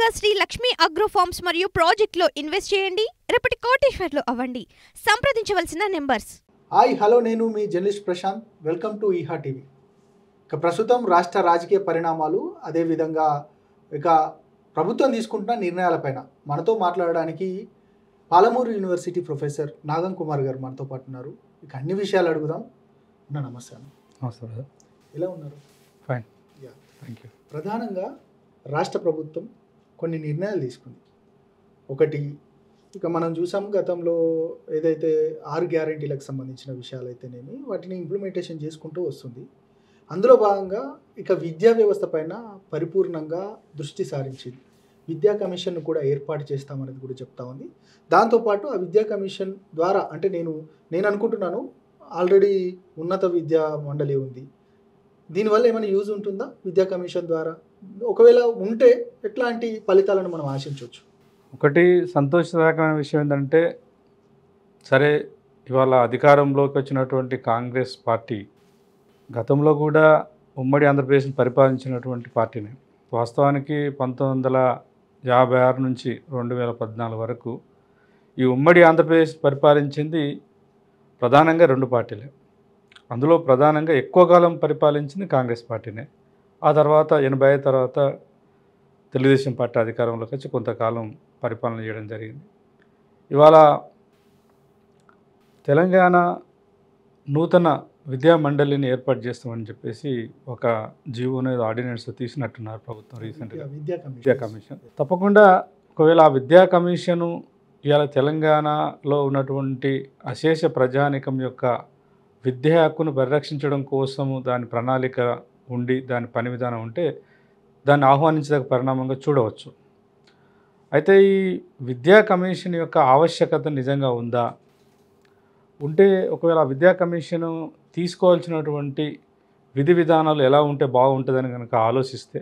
గా Shri Lakshmi agro forms మరియు ప్రాజెక్ట్లో ఇన్వెస్ట్ చేయండి రేపటి కోటేశ్వర్లు అవ్వండి సంప్రదించవలసిన నెంబర్స్ హాయ్ హలో నేను మీ జర్నలిస్ట్ ప్రశాంత్ వెల్కమ్ టు ఈహా టీవీ ఇక ప్రస్తుతం రాష్ట్ర రాజకీయ పరిణామాలు అదేవిధంగా ఇక ప్రభుత్వం తీసుకుంటున్న నిర్ణయాలపైన మనతో మాట్లాడడానికి పాలమూరు యూనివర్సిటీ ప్రొఫెసర్ నాగం కుమార్ గారు మనతో పాటు ఉన్నారు ఇక అన్ని విషయాలు అడుగుదాం నా నమస్తే నమస్తే ఎలా ఉన్నారు ఫైన్ యా థ్యాంక్ యూ ప్రధానంగా రాష్ట్ర ప్రభుత్వం కొన్ని నిర్ణయాలు తీసుకుంది ఒకటి ఇక మనం చూసాం గతంలో ఏదైతే ఆరు గ్యారంటీలకు సంబంధించిన విషయాలు అయితేనేమి వాటిని ఇంప్లిమెంటేషన్ చేసుకుంటూ వస్తుంది అందులో భాగంగా ఇక విద్యా వ్యవస్థ పైన పరిపూర్ణంగా దృష్టి సారించింది విద్యా కమిషన్ను కూడా ఏర్పాటు చేస్తామనేది కూడా చెప్తా ఉంది దాంతోపాటు ఆ విద్యా కమిషన్ ద్వారా అంటే నేను నేను అనుకుంటున్నాను ఆల్రెడీ ఉన్నత విద్యా మండలి ఉంది దీనివల్ల ఏమైనా యూజ్ ఉంటుందా విద్యా కమిషన్ ద్వారా ఒకవేళ ఉంటే ఎట్లాంటి ఫలితాలను మనం ఆశించవచ్చు ఒకటి సంతోషదాయకమైన విషయం ఏంటంటే సరే ఇవాళ అధికారంలోకి వచ్చినటువంటి కాంగ్రెస్ పార్టీ గతంలో కూడా ఉమ్మడి ఆంధ్రప్రదేశ్ని పరిపాలించినటువంటి పార్టీనే వాస్తవానికి పంతొమ్మిది వందల యాభై ఆరు నుంచి రెండు వేల పద్నాలుగు వరకు ఈ ఉమ్మడి ఆంధ్రప్రదేశ్ పరిపాలించింది ప్రధానంగా రెండు పార్టీలే అందులో ప్రధానంగా ఎక్కువ కాలం పరిపాలించింది కాంగ్రెస్ పార్టీనే ఆ తర్వాత ఎనభై తర్వాత తెలుగుదేశం పార్టీ అధికారంలోకి వచ్చి కొంతకాలం పరిపాలన చేయడం జరిగింది ఇవాళ తెలంగాణ నూతన విద్యా మండలిని ఏర్పాటు చేస్తామని చెప్పేసి ఒక జీవో అనేది ఆర్డినెన్స్ తీసినట్టున్నారు ప్రభుత్వం రీసెంట్గా విద్యా విద్యా కమిషన్ తప్పకుండా ఒకవేళ ఆ విద్యా కమిషను ఇవాళ తెలంగాణలో ఉన్నటువంటి అశేష ప్రజానికం యొక్క విద్యా హక్కును పరిరక్షించడం కోసము దాని ప్రణాళిక ఉండి దాని పని విధానం ఉంటే దాన్ని ఆహ్వానించదగ పరిణామంగా చూడవచ్చు అయితే ఈ విద్యా కమిషన్ యొక్క ఆవశ్యకత నిజంగా ఉందా ఉంటే ఒకవేళ విద్యా కమిషను తీసుకోవాల్సినటువంటి విధి విధానాలు ఎలా ఉంటే బాగుంటుందని కనుక ఆలోచిస్తే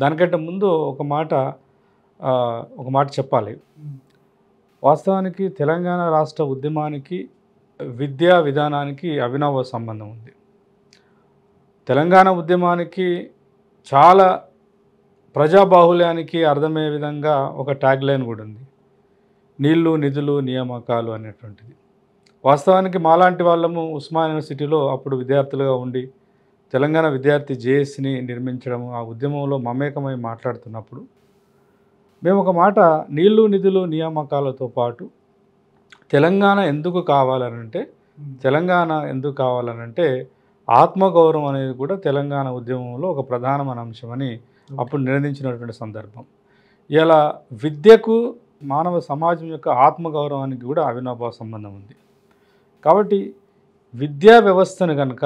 దానికంటే ముందు ఒక మాట ఒక మాట చెప్పాలి వాస్తవానికి తెలంగాణ రాష్ట్ర ఉద్యమానికి విద్యా విధానానికి అవినవ సంబంధం ఉంది తెలంగాణ ఉద్యమానికి చాలా ప్రజాబాహుళ్యానికి అర్థమయ్యే విధంగా ఒక ట్యాగ్ లైన్ కూడా ఉంది నీళ్లు నిధులు నియామకాలు అనేటువంటిది వాస్తవానికి మాలాంటి వాళ్ళము ఉస్మాన్ యూనివర్సిటీలో అప్పుడు విద్యార్థులుగా ఉండి తెలంగాణ విద్యార్థి జేఎస్ని నిర్మించడం ఆ ఉద్యమంలో మమేకమై మాట్లాడుతున్నప్పుడు మేము ఒక మాట నీళ్లు నిధులు నియామకాలతో పాటు తెలంగాణ ఎందుకు కావాలనంటే తెలంగాణ ఎందుకు కావాలనంటే ఆత్మగౌరవం అనేది కూడా తెలంగాణ ఉద్యమంలో ఒక ప్రధానమైన అంశమని అప్పుడు నిర్ణయించినటువంటి సందర్భం ఇలా విద్యకు మానవ సమాజం యొక్క ఆత్మగౌరవానికి కూడా అవినాభావ సంబంధం ఉంది కాబట్టి విద్యా వ్యవస్థను కనుక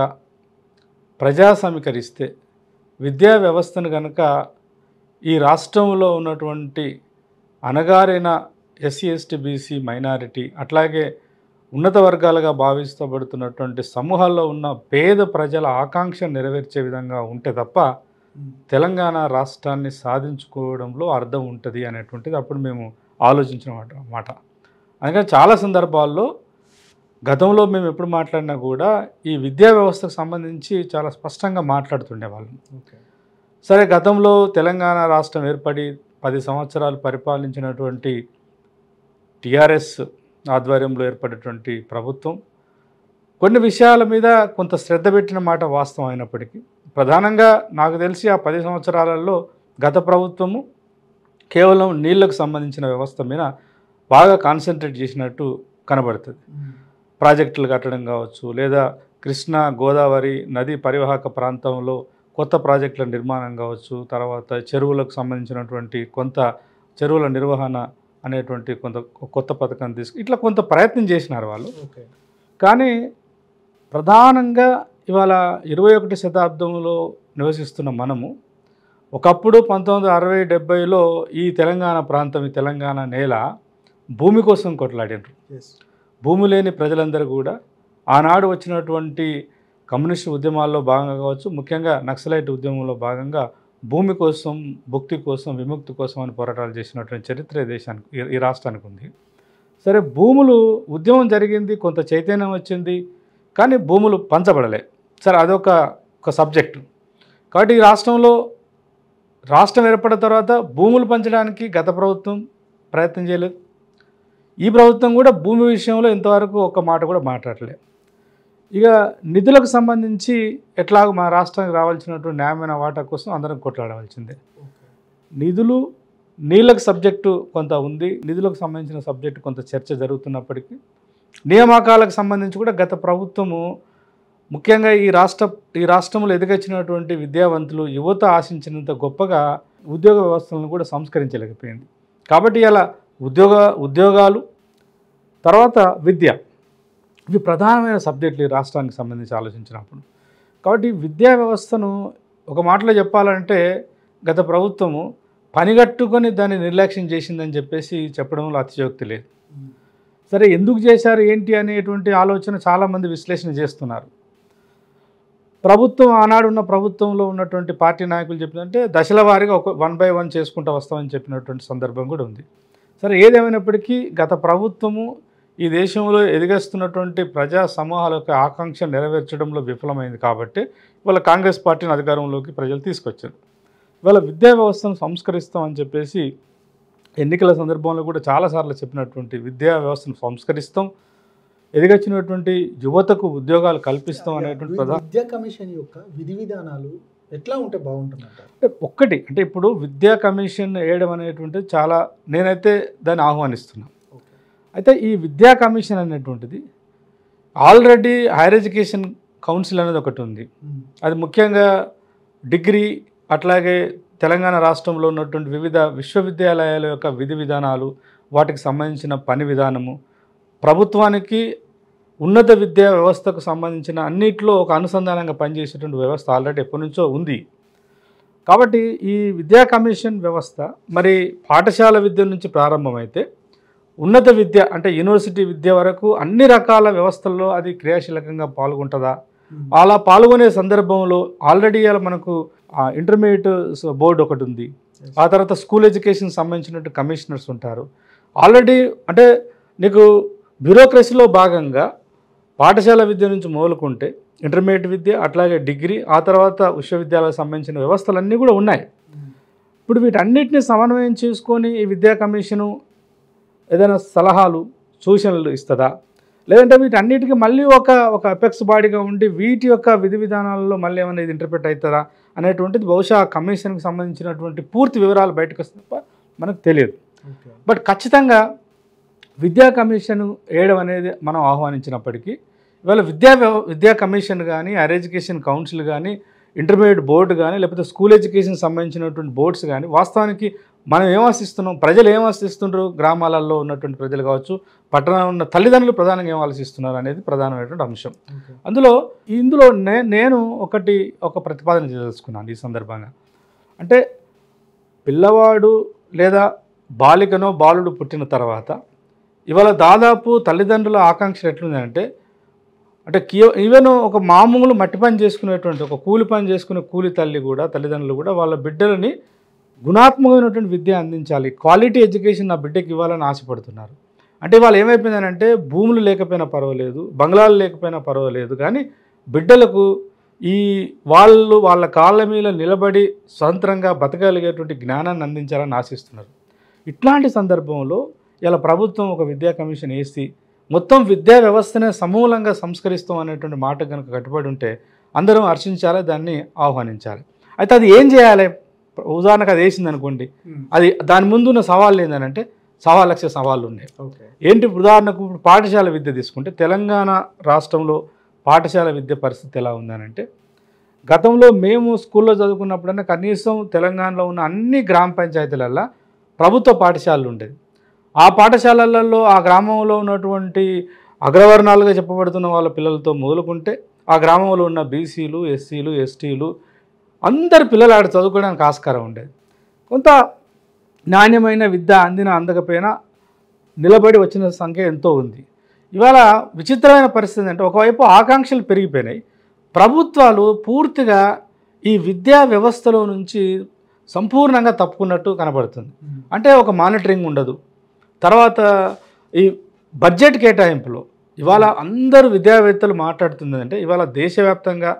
ప్రజా సమీకరిస్తే విద్యా వ్యవస్థను కనుక ఈ రాష్ట్రంలో ఉన్నటువంటి అనగారైన ఎస్సీ ఎస్టీ బీసీ మైనారిటీ అట్లాగే ఉన్నత వర్గాలుగా భావిస్తబడుతున్నటువంటి సమూహాల్లో ఉన్న పేద ప్రజల ఆకాంక్ష నెరవేర్చే విధంగా ఉంటే తప్ప తెలంగాణ రాష్ట్రాన్ని సాధించుకోవడంలో అర్థం ఉంటుంది అనేటువంటిది అప్పుడు మేము ఆలోచించిన మాట అందుకని చాలా సందర్భాల్లో గతంలో మేము ఎప్పుడు మాట్లాడినా కూడా ఈ విద్యా వ్యవస్థకు సంబంధించి చాలా స్పష్టంగా మాట్లాడుతుండేవాళ్ళం సరే గతంలో తెలంగాణ రాష్ట్రం ఏర్పడి పది సంవత్సరాలు పరిపాలించినటువంటి టీఆర్ఎస్ ఆధ్వర్యంలో ఏర్పడినటువంటి ప్రభుత్వం కొన్ని విషయాల మీద కొంత శ్రద్ధ పెట్టిన మాట వాస్తవం అయినప్పటికీ ప్రధానంగా నాకు తెలిసి ఆ పది సంవత్సరాలలో గత ప్రభుత్వము కేవలం నీళ్లకు సంబంధించిన వ్యవస్థ మీద బాగా కాన్సన్ట్రేట్ చేసినట్టు కనబడుతుంది ప్రాజెక్టులు కట్టడం కావచ్చు లేదా కృష్ణా గోదావరి నదీ పరివాహక ప్రాంతంలో కొత్త ప్రాజెక్టుల నిర్మాణం కావచ్చు తర్వాత చెరువులకు సంబంధించినటువంటి కొంత చెరువుల నిర్వహణ అనేటువంటి కొంత కొత్త పథకం తీసుకు ఇట్లా కొంత ప్రయత్నం చేసినారు వాళ్ళు కానీ ప్రధానంగా ఇవాళ ఇరవై ఒకటి శతాబ్దంలో నివసిస్తున్న మనము ఒకప్పుడు పంతొమ్మిది అరవై డెబ్బైలో ఈ తెలంగాణ ప్రాంతం ఈ తెలంగాణ నేల భూమి కోసం కొట్లాడినరు భూమి లేని ప్రజలందరూ కూడా ఆనాడు వచ్చినటువంటి కమ్యూనిస్టు ఉద్యమాల్లో భాగంగా కావచ్చు ముఖ్యంగా నక్సలైట్ ఉద్యమంలో భాగంగా భూమి కోసం భుక్తి కోసం విముక్తి కోసం అని పోరాటాలు చేసినటువంటి చరిత్ర దేశానికి ఈ రాష్ట్రానికి ఉంది సరే భూములు ఉద్యమం జరిగింది కొంత చైతన్యం వచ్చింది కానీ భూములు పంచబడలే సరే అదొక ఒక సబ్జెక్టు కాబట్టి ఈ రాష్ట్రంలో రాష్ట్రం ఏర్పడిన తర్వాత భూములు పంచడానికి గత ప్రభుత్వం ప్రయత్నం చేయలేదు ఈ ప్రభుత్వం కూడా భూమి విషయంలో ఇంతవరకు ఒక మాట కూడా మాట్లాడలేదు ఇక నిధులకు సంబంధించి ఎట్లాగో మన రాష్ట్రానికి రావాల్సినటువంటి న్యాయమైన వాటా కోసం అందరం కొట్లాడవలసిందే నిధులు నీళ్ళకు సబ్జెక్టు కొంత ఉంది నిధులకు సంబంధించిన సబ్జెక్టు కొంత చర్చ జరుగుతున్నప్పటికీ నియామకాలకు సంబంధించి కూడా గత ప్రభుత్వము ముఖ్యంగా ఈ రాష్ట్ర ఈ రాష్ట్రంలో ఎదిగచ్చినటువంటి విద్యావంతులు యువత ఆశించినంత గొప్పగా ఉద్యోగ వ్యవస్థలను కూడా సంస్కరించలేకపోయింది కాబట్టి ఇలా ఉద్యోగ ఉద్యోగాలు తర్వాత విద్య ఇవి ప్రధానమైన సబ్జెక్టులు రాష్ట్రానికి సంబంధించి ఆలోచించినప్పుడు కాబట్టి విద్యా వ్యవస్థను ఒక మాటలో చెప్పాలంటే గత ప్రభుత్వము పనిగట్టుకొని దాన్ని నిర్లక్ష్యం చేసిందని చెప్పేసి చెప్పడంలో అతిశోక్తి లేదు సరే ఎందుకు చేశారు ఏంటి అనేటువంటి ఆలోచన చాలామంది విశ్లేషణ చేస్తున్నారు ప్రభుత్వం ఆనాడు ఉన్న ప్రభుత్వంలో ఉన్నటువంటి పార్టీ నాయకులు చెప్పిందంటే దశల వారీగా ఒక వన్ బై వన్ చేసుకుంటూ వస్తామని చెప్పినటువంటి సందర్భం కూడా ఉంది సరే ఏదేమైనప్పటికీ గత ప్రభుత్వము ఈ దేశంలో ఎదిగేస్తున్నటువంటి ప్రజా సమూహాల యొక్క ఆకాంక్ష నెరవేర్చడంలో విఫలమైంది కాబట్టి వాళ్ళ కాంగ్రెస్ పార్టీని అధికారంలోకి ప్రజలు తీసుకొచ్చారు వాళ్ళ విద్యా వ్యవస్థను సంస్కరిస్తామని చెప్పేసి ఎన్నికల సందర్భంలో కూడా చాలాసార్లు చెప్పినటువంటి విద్యా వ్యవస్థను సంస్కరిస్తాం ఎదిగచ్చినటువంటి యువతకు ఉద్యోగాలు కల్పిస్తాం అనేటువంటి ప్రధాన విద్యా కమిషన్ యొక్క విధి విధానాలు ఎట్లా ఉంటే బాగుంటుంది అంటే ఒక్కటి అంటే ఇప్పుడు విద్యా కమిషన్ వేయడం అనేటువంటిది చాలా నేనైతే దాన్ని ఆహ్వానిస్తున్నాను అయితే ఈ విద్యా కమిషన్ అనేటువంటిది ఆల్రెడీ హైయర్ ఎడ్యుకేషన్ కౌన్సిల్ అనేది ఒకటి ఉంది అది ముఖ్యంగా డిగ్రీ అట్లాగే తెలంగాణ రాష్ట్రంలో ఉన్నటువంటి వివిధ విశ్వవిద్యాలయాల యొక్క విధి విధానాలు వాటికి సంబంధించిన పని విధానము ప్రభుత్వానికి ఉన్నత విద్యా వ్యవస్థకు సంబంధించిన అన్నిట్లో ఒక అనుసంధానంగా పనిచేసేటువంటి వ్యవస్థ ఆల్రెడీ ఎప్పటి నుంచో ఉంది కాబట్టి ఈ విద్యా కమిషన్ వ్యవస్థ మరి పాఠశాల విద్య నుంచి ప్రారంభమైతే ఉన్నత విద్య అంటే యూనివర్సిటీ విద్య వరకు అన్ని రకాల వ్యవస్థల్లో అది క్రియాశీలకంగా పాల్గొంటుందా hmm. అలా పాల్గొనే సందర్భంలో ఆల్రెడీ మనకు ఇంటర్మీడియట్ బోర్డు ఒకటి ఉంది ఆ తర్వాత స్కూల్ ఎడ్యుకేషన్ సంబంధించినట్టు కమిషనర్స్ ఉంటారు ఆల్రెడీ అంటే నీకు బ్యూరోక్రసీలో భాగంగా పాఠశాల విద్య నుంచి మొదలుకుంటే ఇంటర్మీడియట్ విద్య అట్లాగే డిగ్రీ ఆ తర్వాత విశ్వవిద్యాలయాలకు సంబంధించిన వ్యవస్థలన్నీ కూడా ఉన్నాయి hmm. ఇప్పుడు వీటన్నిటిని సమన్వయం చేసుకొని ఈ విద్యా కమిషను ఏదైనా సలహాలు సూచనలు ఇస్తుందా లేదంటే వీటన్నిటికీ మళ్ళీ ఒక ఒక అపెక్స్ బాడీగా ఉండి వీటి యొక్క విధి విధానాలలో మళ్ళీ ఏమైనా ఇది ఇంటర్ప్రిట్ అవుతుందా అనేటువంటిది బహుశా కమిషన్కి సంబంధించినటువంటి పూర్తి వివరాలు బయటకు వస్తుంది తప్ప మనకు తెలియదు బట్ ఖచ్చితంగా విద్యా కమిషన్ వేయడం అనేది మనం ఆహ్వానించినప్పటికీ ఇవాళ విద్యా విద్యా కమిషన్ కానీ హైర్ ఎడ్యుకేషన్ కౌన్సిల్ కానీ ఇంటర్మీడియట్ బోర్డు కానీ లేకపోతే స్కూల్ ఎడ్యుకేషన్ సంబంధించినటువంటి బోర్డ్స్ కానీ వాస్తవానికి మనం ఏం ఆశిస్తున్నాం ప్రజలు ఏం ఆశిస్తుండ్రు గ్రామాలలో ఉన్నటువంటి ప్రజలు కావచ్చు పట్టణంలో ఉన్న తల్లిదండ్రులు ప్రధానంగా ఏం ఆలోచిస్తున్నారు అనేది ప్రధానమైనటువంటి అంశం అందులో ఇందులో నే నేను ఒకటి ఒక ప్రతిపాదన చేసుకున్నాను ఈ సందర్భంగా అంటే పిల్లవాడు లేదా బాలికనో బాలుడు పుట్టిన తర్వాత ఇవాళ దాదాపు తల్లిదండ్రుల ఆకాంక్షలు ఎట్లుందంటే అంటే ఈవెన్ ఒక మామూలు మట్టి పని చేసుకునేటువంటి ఒక కూలి పని చేసుకునే కూలి తల్లి కూడా తల్లిదండ్రులు కూడా వాళ్ళ బిడ్డలని గుణాత్మకమైనటువంటి విద్య అందించాలి క్వాలిటీ ఎడ్యుకేషన్ నా బిడ్డకి ఇవ్వాలని ఆశపడుతున్నారు అంటే వాళ్ళు ఏమైపోయిందనంటే భూములు లేకపోయినా పర్వాలేదు బంగ్లాలు లేకపోయినా పర్వాలేదు కానీ బిడ్డలకు ఈ వాళ్ళు వాళ్ళ కాళ్ళ మీద నిలబడి స్వతంత్రంగా బతకగలిగేటువంటి జ్ఞానాన్ని అందించాలని ఆశిస్తున్నారు ఇట్లాంటి సందర్భంలో ఇలా ప్రభుత్వం ఒక విద్యా కమిషన్ వేసి మొత్తం విద్యా వ్యవస్థనే సమూలంగా సంస్కరిస్తాం అనేటువంటి మాట కనుక కట్టుబడి ఉంటే అందరం హర్షించాలి దాన్ని ఆహ్వానించాలి అయితే అది ఏం చేయాలి ఉదాహరణకు అది వేసింది అనుకోండి అది దాని ముందు ఉన్న సవాళ్ళు ఏంటంటే సవా లక్ష సవాళ్ళు ఉన్నాయి ఏంటి ఉదాహరణకు పాఠశాల విద్య తీసుకుంటే తెలంగాణ రాష్ట్రంలో పాఠశాల విద్య పరిస్థితి ఎలా ఉందనంటే గతంలో మేము స్కూల్లో చదువుకున్నప్పుడన్నా కనీసం తెలంగాణలో ఉన్న అన్ని గ్రామ పంచాయతీలల్లో ప్రభుత్వ పాఠశాలలు ఉండేది ఆ పాఠశాలలలో ఆ గ్రామంలో ఉన్నటువంటి అగ్రవర్ణాలుగా చెప్పబడుతున్న వాళ్ళ పిల్లలతో మొదలుకుంటే ఆ గ్రామంలో ఉన్న బీసీలు ఎస్సీలు ఎస్టీలు అందరు పిల్లలు ఆడ చదువుకోవడానికి ఆస్కారం ఉండేది కొంత నాణ్యమైన విద్య అందిన అందకపోయినా నిలబడి వచ్చిన సంఖ్య ఎంతో ఉంది ఇవాళ విచిత్రమైన పరిస్థితి అంటే ఒకవైపు ఆకాంక్షలు పెరిగిపోయినాయి ప్రభుత్వాలు పూర్తిగా ఈ విద్యా వ్యవస్థలో నుంచి సంపూర్ణంగా తప్పుకున్నట్టు కనబడుతుంది అంటే ఒక మానిటరింగ్ ఉండదు తర్వాత ఈ బడ్జెట్ కేటాయింపులో ఇవాళ అందరూ విద్యావేత్తలు మాట్లాడుతుంది అంటే ఇవాళ దేశవ్యాప్తంగా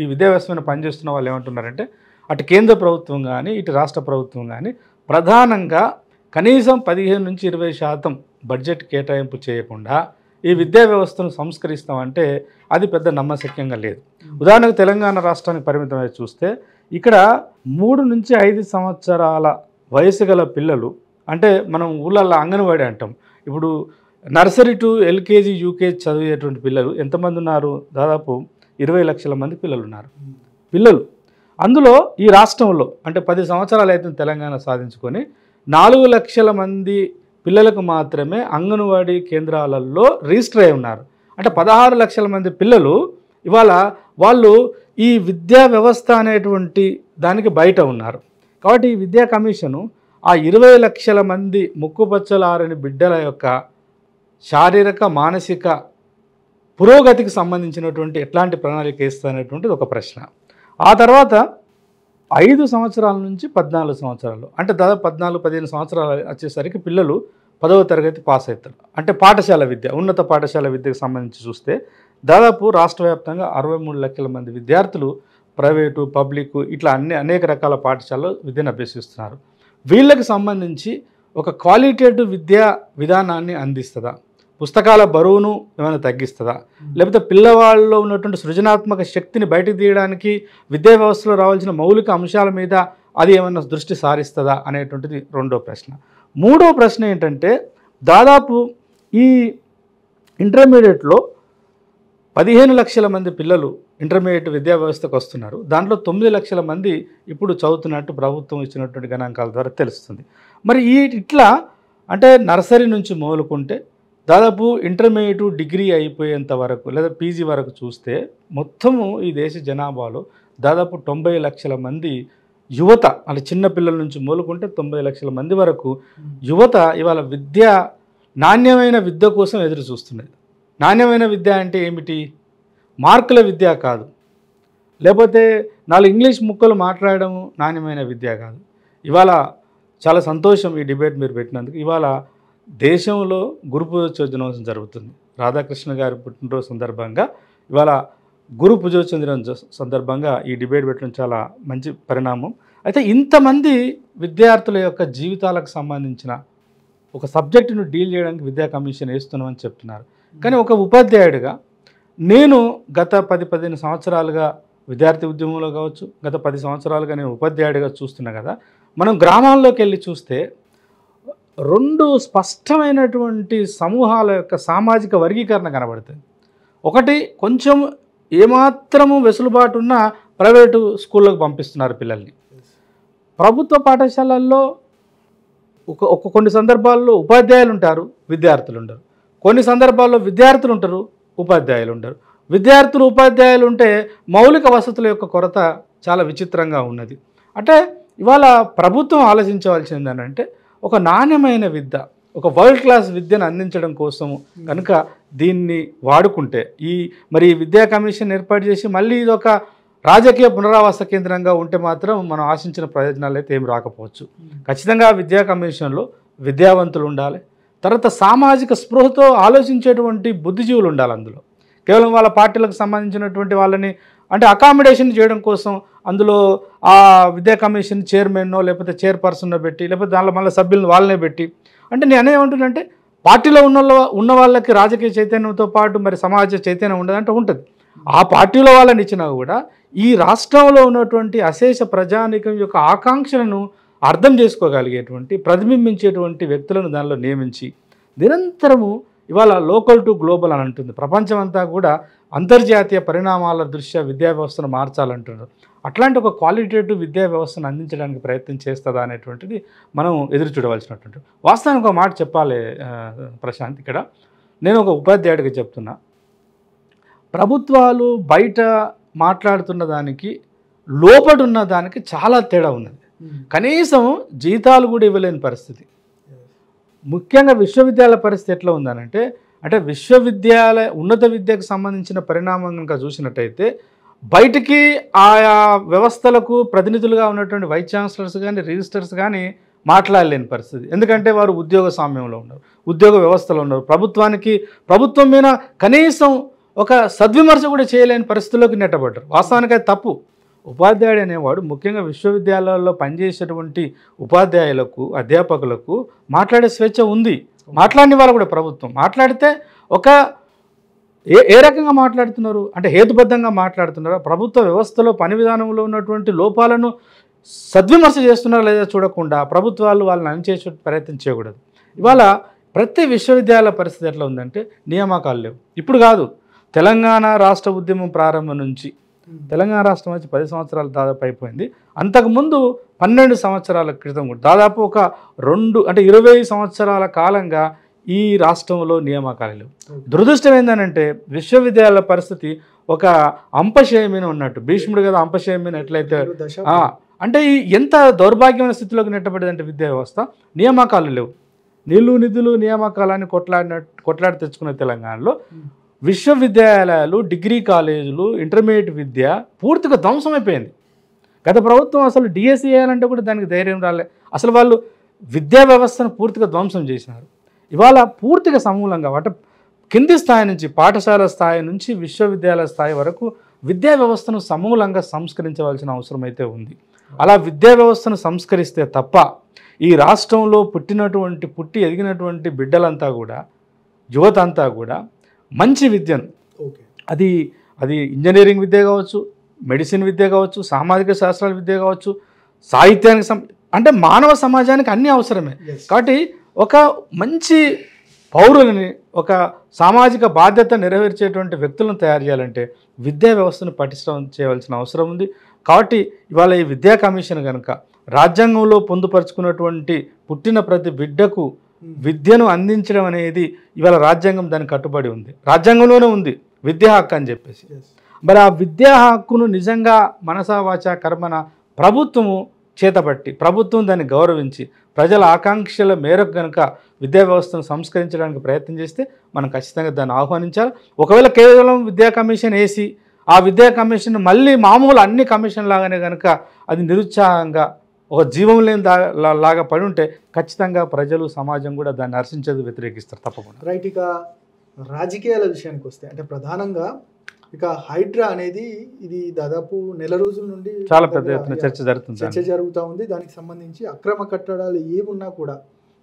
ఈ విద్యా వ్యవస్థ పనిచేస్తున్న వాళ్ళు ఏమంటున్నారంటే అటు కేంద్ర ప్రభుత్వం కానీ ఇటు రాష్ట్ర ప్రభుత్వం కానీ ప్రధానంగా కనీసం పదిహేను నుంచి ఇరవై శాతం బడ్జెట్ కేటాయింపు చేయకుండా ఈ విద్యా వ్యవస్థను సంస్కరిస్తామంటే అది పెద్ద నమ్మశక్యంగా లేదు ఉదాహరణకు తెలంగాణ రాష్ట్రానికి పరిమితమై చూస్తే ఇక్కడ మూడు నుంచి ఐదు సంవత్సరాల వయసు గల పిల్లలు అంటే మనం ఊళ్ళల్లో అంగన్వాడీ అంటాం ఇప్పుడు నర్సరీ టు ఎల్కేజీ యూకేజీ చదివేటువంటి పిల్లలు ఎంతమంది ఉన్నారు దాదాపు ఇరవై లక్షల మంది పిల్లలు ఉన్నారు పిల్లలు అందులో ఈ రాష్ట్రంలో అంటే పది సంవత్సరాలు అయితే తెలంగాణ సాధించుకొని నాలుగు లక్షల మంది పిల్లలకు మాత్రమే అంగన్వాడీ కేంద్రాలలో రిజిస్టర్ అయి ఉన్నారు అంటే పదహారు లక్షల మంది పిల్లలు ఇవాళ వాళ్ళు ఈ విద్యా వ్యవస్థ అనేటువంటి దానికి బయట ఉన్నారు కాబట్టి ఈ విద్యా కమిషను ఆ ఇరవై లక్షల మంది ముక్కుపచ్చలారని బిడ్డల యొక్క శారీరక మానసిక పురోగతికి సంబంధించినటువంటి ఎట్లాంటి ప్రణాళిక ఇస్తుందనేటువంటిది ఒక ప్రశ్న ఆ తర్వాత ఐదు సంవత్సరాల నుంచి పద్నాలుగు సంవత్సరాలు అంటే దాదాపు పద్నాలుగు పదిహేను సంవత్సరాలు వచ్చేసరికి పిల్లలు పదవ తరగతి పాస్ అవుతారు అంటే పాఠశాల విద్య ఉన్నత పాఠశాల విద్యకు సంబంధించి చూస్తే దాదాపు రాష్ట్ర వ్యాప్తంగా అరవై మూడు లక్షల మంది విద్యార్థులు ప్రైవేటు పబ్లిక్ ఇట్లా అన్ని అనేక రకాల పాఠశాలలో విద్యను అభ్యసిస్తున్నారు వీళ్ళకి సంబంధించి ఒక క్వాలిటేటివ్ విద్యా విధానాన్ని అందిస్తుందా పుస్తకాల బరువును ఏమైనా తగ్గిస్తుందా లేకపోతే పిల్లవాళ్ళలో ఉన్నటువంటి సృజనాత్మక శక్తిని బయటకు తీయడానికి విద్యా వ్యవస్థలో రావాల్సిన మౌలిక అంశాల మీద అది ఏమైనా దృష్టి సారిస్తుందా అనేటువంటిది రెండో ప్రశ్న మూడో ప్రశ్న ఏంటంటే దాదాపు ఈ ఇంటర్మీడియట్లో పదిహేను లక్షల మంది పిల్లలు ఇంటర్మీడియట్ విద్యా వ్యవస్థకు వస్తున్నారు దాంట్లో తొమ్మిది లక్షల మంది ఇప్పుడు చదువుతున్నట్టు ప్రభుత్వం ఇచ్చినటువంటి గణాంకాల ద్వారా తెలుస్తుంది మరి ఈ ఇట్లా అంటే నర్సరీ నుంచి మొదలుకుంటే దాదాపు ఇంటర్మీడియట్ డిగ్రీ అయిపోయేంత వరకు లేదా పీజీ వరకు చూస్తే మొత్తము ఈ దేశ జనాభాలో దాదాపు తొంభై లక్షల మంది యువత అంటే చిన్నపిల్లల నుంచి మూలుకుంటే తొంభై లక్షల మంది వరకు hmm. యువత ఇవాళ విద్య నాణ్యమైన విద్య కోసం ఎదురు చూస్తున్నది నాణ్యమైన విద్య అంటే ఏమిటి మార్కుల విద్య కాదు లేకపోతే నాలుగు ఇంగ్లీష్ ముక్కలు మాట్లాడడం నాణ్యమైన విద్య కాదు ఇవాళ చాలా సంతోషం ఈ డిబేట్ మీరు పెట్టినందుకు ఇవాళ దేశంలో గురు పూజోత్సవం జరుగుతుంది రాధాకృష్ణ గారి పుట్టినరోజు సందర్భంగా ఇవాళ గురు పూజోత్సవం సందర్భంగా ఈ డిబేట్ పెట్టడం చాలా మంచి పరిణామం అయితే ఇంతమంది విద్యార్థుల యొక్క జీవితాలకు సంబంధించిన ఒక సబ్జెక్టును డీల్ చేయడానికి విద్యా కమిషన్ వేస్తున్నామని చెప్తున్నారు కానీ ఒక ఉపాధ్యాయుడిగా నేను గత పది పదిహేను సంవత్సరాలుగా విద్యార్థి ఉద్యమంలో కావచ్చు గత పది సంవత్సరాలుగా నేను ఉపాధ్యాయుడిగా చూస్తున్నా కదా మనం గ్రామాల్లోకి వెళ్ళి చూస్తే రెండు స్పష్టమైనటువంటి సమూహాల యొక్క సామాజిక వర్గీకరణ కనబడుతుంది ఒకటి కొంచెం ఏమాత్రము వెసులుబాటు ఉన్న ప్రైవేటు స్కూళ్ళకు పంపిస్తున్నారు పిల్లల్ని ప్రభుత్వ పాఠశాలల్లో ఒక ఒక కొన్ని సందర్భాల్లో ఉపాధ్యాయులు ఉంటారు విద్యార్థులు ఉండరు కొన్ని సందర్భాల్లో విద్యార్థులు ఉంటారు ఉపాధ్యాయులు ఉండరు విద్యార్థులు ఉపాధ్యాయులు ఉంటే మౌలిక వసతుల యొక్క కొరత చాలా విచిత్రంగా ఉన్నది అంటే ఇవాళ ప్రభుత్వం ఆలోచించవలసింది అంటే ఒక నాణ్యమైన విద్య ఒక వరల్డ్ క్లాస్ విద్యను అందించడం కోసము కనుక దీన్ని వాడుకుంటే ఈ మరి విద్యా కమిషన్ ఏర్పాటు చేసి మళ్ళీ ఇదొక రాజకీయ పునరావాస కేంద్రంగా ఉంటే మాత్రం మనం ఆశించిన ప్రయోజనాలు అయితే ఏమి రాకపోవచ్చు ఖచ్చితంగా విద్యా కమిషన్లో విద్యావంతులు ఉండాలి తర్వాత సామాజిక స్పృహతో ఆలోచించేటువంటి బుద్ధిజీవులు ఉండాలి అందులో కేవలం వాళ్ళ పార్టీలకు సంబంధించినటువంటి వాళ్ళని అంటే అకామిడేషన్ చేయడం కోసం అందులో ఆ విద్యా కమిషన్ చైర్మన్నో లేకపోతే చైర్పర్సన్ పెట్టి లేకపోతే దానిలో మళ్ళీ సభ్యులను వాళ్ళనే పెట్టి అంటే నేను ఏమంటున్నానంటే పార్టీలో ఉన్న ఉన్న వాళ్ళకి రాజకీయ చైతన్యంతో పాటు మరి సమాజ చైతన్యం అంటే ఉంటుంది ఆ పార్టీలో వాళ్ళని ఇచ్చినా కూడా ఈ రాష్ట్రంలో ఉన్నటువంటి అశేష ప్రజానీకం యొక్క ఆకాంక్షలను అర్థం చేసుకోగలిగేటువంటి ప్రతిబింబించేటువంటి వ్యక్తులను దానిలో నియమించి నిరంతరము ఇవాళ లోకల్ టు గ్లోబల్ అని అంటుంది ప్రపంచం అంతా కూడా అంతర్జాతీయ పరిణామాల దృష్ట్యా విద్యా వ్యవస్థను మార్చాలంటున్నారు అట్లాంటి ఒక క్వాలిటేటివ్ విద్యా వ్యవస్థను అందించడానికి ప్రయత్నం చేస్తుందా అనేటువంటిది మనం ఎదురు చూడవలసినటువంటి వాస్తవానికి ఒక మాట చెప్పాలి ప్రశాంత్ ఇక్కడ నేను ఒక ఉపాధ్యాయుడికి చెప్తున్నా ప్రభుత్వాలు బయట మాట్లాడుతున్న దానికి లోపడున్న దానికి చాలా తేడా ఉన్నది కనీసం జీతాలు కూడా ఇవ్వలేని పరిస్థితి ముఖ్యంగా విశ్వవిద్యాలయ పరిస్థితి ఎట్లా ఉందనంటే అంటే విశ్వవిద్యాలయ ఉన్నత విద్యకు సంబంధించిన పరిణామం కనుక చూసినట్టయితే బయటికి ఆయా వ్యవస్థలకు ప్రతినిధులుగా ఉన్నటువంటి వైస్ ఛాన్సలర్స్ కానీ రిజిస్టర్స్ కానీ మాట్లాడలేని పరిస్థితి ఎందుకంటే వారు ఉద్యోగ సామ్యంలో ఉన్నారు ఉద్యోగ వ్యవస్థలో ఉన్నారు ప్రభుత్వానికి ప్రభుత్వం మీద కనీసం ఒక సద్విమర్శ కూడా చేయలేని పరిస్థితుల్లోకి నెట్టబడ్డారు వాస్తవానికి అది తప్పు ఉపాధ్యాయుడు అనేవాడు ముఖ్యంగా విశ్వవిద్యాలయాల్లో పనిచేసేటువంటి ఉపాధ్యాయులకు అధ్యాపకులకు మాట్లాడే స్వేచ్ఛ ఉంది మాట్లాడిన వాళ్ళు కూడా ప్రభుత్వం మాట్లాడితే ఒక ఏ ఏ రకంగా మాట్లాడుతున్నారు అంటే హేతుబద్ధంగా మాట్లాడుతున్నారు ప్రభుత్వ వ్యవస్థలో పని విధానంలో ఉన్నటువంటి లోపాలను సద్విమర్శ చేస్తున్నారా లేదా చూడకుండా ప్రభుత్వాలు వాళ్ళని అణిచేసే ప్రయత్నం చేయకూడదు ఇవాళ ప్రతి విశ్వవిద్యాలయ పరిస్థితి ఎట్లా ఉందంటే నియామకాలు లేవు ఇప్పుడు కాదు తెలంగాణ రాష్ట్ర ఉద్యమం ప్రారంభం నుంచి తెలంగాణ రాష్ట్రం వచ్చి పది సంవత్సరాలు దాదాపు అయిపోయింది అంతకుముందు పన్నెండు సంవత్సరాల క్రితం దాదాపు ఒక రెండు అంటే ఇరవై సంవత్సరాల కాలంగా ఈ రాష్ట్రంలో నియామకాలు దురదృష్టం ఏంటంటే విశ్వవిద్యాలయాల పరిస్థితి ఒక అంపశయమైన ఉన్నట్టు భీష్ముడు కదా అంపశయమైన ఎట్లయితే అంటే ఈ ఎంత దౌర్భాగ్యమైన స్థితిలోకి నెట్టబడిందంటే విద్యా వ్యవస్థ నియామకాలు లేవు నీళ్లు నిధులు నియామకాలని కొట్లాడిన కొట్లాడి తెచ్చుకున్న తెలంగాణలో విశ్వవిద్యాలయాలు డిగ్రీ కాలేజీలు ఇంటర్మీడియట్ విద్య పూర్తిగా ధ్వంసమైపోయింది గత ప్రభుత్వం అసలు డిఎస్సీ e చేయాలంటే కూడా దానికి ధైర్యం రాలే అసలు వాళ్ళు విద్యా వ్యవస్థను పూర్తిగా ధ్వంసం చేసినారు ఇవాళ పూర్తిగా సమూలంగా అంటే కింది స్థాయి నుంచి పాఠశాల స్థాయి నుంచి విశ్వవిద్యాలయ స్థాయి వరకు విద్యా వ్యవస్థను సమూలంగా సంస్కరించవలసిన అవసరం అయితే ఉంది అలా విద్యా వ్యవస్థను సంస్కరిస్తే తప్ప ఈ రాష్ట్రంలో పుట్టినటువంటి పుట్టి ఎదిగినటువంటి బిడ్డలంతా కూడా యువత అంతా కూడా మంచి విద్యను అది అది ఇంజనీరింగ్ విద్య కావచ్చు మెడిసిన్ విద్య కావచ్చు సామాజిక శాస్త్రాల విద్య కావచ్చు సాహిత్యానికి అంటే మానవ సమాజానికి అన్నీ అవసరమే కాబట్టి ఒక మంచి పౌరులని ఒక సామాజిక బాధ్యత నెరవేర్చేటువంటి వ్యక్తులను తయారు చేయాలంటే విద్యా వ్యవస్థను పటిష్టం చేయవలసిన అవసరం ఉంది కాబట్టి ఇవాళ ఈ విద్యా కమిషన్ కనుక రాజ్యాంగంలో పొందుపరుచుకున్నటువంటి పుట్టిన ప్రతి బిడ్డకు విద్యను అందించడం అనేది ఇవాళ రాజ్యాంగం దానికి కట్టుబడి ఉంది రాజ్యాంగంలోనే ఉంది విద్యా హక్కు అని చెప్పేసి మరి ఆ విద్యా హక్కును నిజంగా మనసావాచ కర్మన ప్రభుత్వము చేతబట్టి ప్రభుత్వం దాన్ని గౌరవించి ప్రజల ఆకాంక్షల మేరకు కనుక విద్యా వ్యవస్థను సంస్కరించడానికి ప్రయత్నం చేస్తే మనం ఖచ్చితంగా దాన్ని ఆహ్వానించాలి ఒకవేళ కేవలం విద్యా కమిషన్ వేసి ఆ విద్యా కమిషన్ మళ్ళీ మామూలు అన్ని కమిషన్ లాగానే కనుక అది నిరుత్సాహంగా ఒక జీవం లేని దా లాగా పడి ఉంటే ఖచ్చితంగా ప్రజలు సమాజం కూడా దాన్ని హర్షించేది వ్యతిరేకిస్తారు తప్పకుండా రైట్ ఇక రాజకీయాల విషయానికి వస్తే అంటే ప్రధానంగా ఇక హైడ్రా అనేది ఇది దాదాపు నెల రోజుల నుండి చాలా పెద్ద ఎత్తున చర్చ జరుగుతుంది చర్చ జరుగుతూ ఉంది దానికి సంబంధించి అక్రమ కట్టడాలు ఏమున్నా కూడా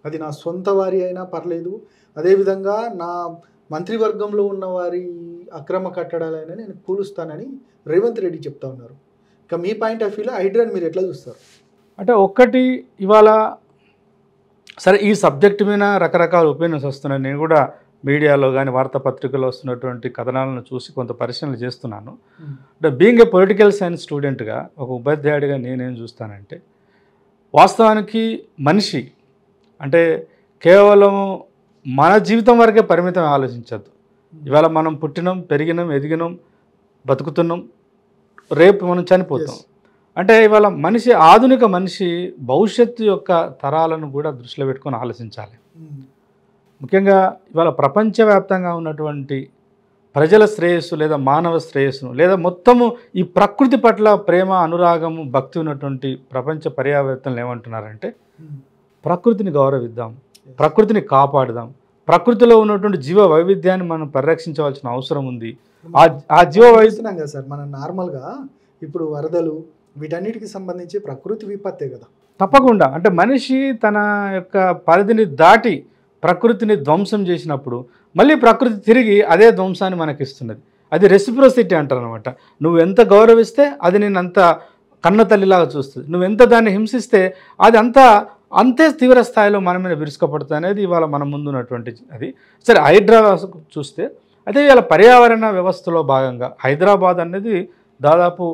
అది నా సొంత వారి అయినా పర్లేదు అదేవిధంగా నా మంత్రివర్గంలో ఉన్న వారి అక్రమ కట్టడాలైనా నేను కూలుస్తానని రేవంత్ రెడ్డి చెప్తా ఉన్నారు ఇక మీ పాయింట్ ఆఫ్ వ్యూలో హైడ్రాని మీరు ఎట్లా చూస్తారు అంటే ఒక్కటి ఇవాళ సరే ఈ సబ్జెక్ట్ మీద రకరకాల ఒపీనియన్స్ వస్తున్నాయి నేను కూడా మీడియాలో కానీ వార్తాపత్రికలో వస్తున్నటువంటి కథనాలను చూసి కొంత పరిశీలన చేస్తున్నాను అంటే బీయింగ్ ఏ పొలిటికల్ సైన్స్ స్టూడెంట్గా ఒక ఉపాధ్యాయుడిగా నేనేం చూస్తానంటే వాస్తవానికి మనిషి అంటే కేవలం మన జీవితం వరకే పరిమితం ఆలోచించద్దు ఇవాళ మనం పుట్టినాం పెరిగినాం ఎదిగినాం బతుకుతున్నాం రేపు మనం చనిపోతాం అంటే ఇవాళ మనిషి ఆధునిక మనిషి భవిష్యత్తు యొక్క తరాలను కూడా దృష్టిలో పెట్టుకొని ఆలోచించాలి ముఖ్యంగా ఇవాళ ప్రపంచవ్యాప్తంగా ఉన్నటువంటి ప్రజల శ్రేయస్సు లేదా మానవ శ్రేయస్సును లేదా మొత్తము ఈ ప్రకృతి పట్ల ప్రేమ అనురాగము భక్తి ఉన్నటువంటి ప్రపంచ పర్యావర్తనలు ఏమంటున్నారంటే ప్రకృతిని గౌరవిద్దాం ప్రకృతిని కాపాడుదాం ప్రకృతిలో ఉన్నటువంటి జీవ వైవిధ్యాన్ని మనం పరిరక్షించవలసిన అవసరం ఉంది ఆ జీవ వైవిధ్యం కదా సార్ మనం నార్మల్గా ఇప్పుడు వరదలు వీటన్నిటికి సంబంధించి ప్రకృతి విపత్తే కదా తప్పకుండా అంటే మనిషి తన యొక్క పరిధిని దాటి ప్రకృతిని ధ్వంసం చేసినప్పుడు మళ్ళీ ప్రకృతి తిరిగి అదే ధ్వంసాన్ని మనకి ఇస్తున్నది అది రెసిప్రోసిటీ అంటారు అనమాట నువ్వు ఎంత గౌరవిస్తే అది నేను అంత కన్న తల్లిలాగా చూస్తుంది నువ్వు ఎంత దాన్ని హింసిస్తే అది అంత అంతే తీవ్ర స్థాయిలో మన మీద విరుసుకపడుతుంది అనేది ఇవాళ మన ముందు ఉన్నటువంటి అది సరే హైదరాబాద్ చూస్తే అదే ఇవాళ పర్యావరణ వ్యవస్థలో భాగంగా హైదరాబాద్ అనేది దాదాపు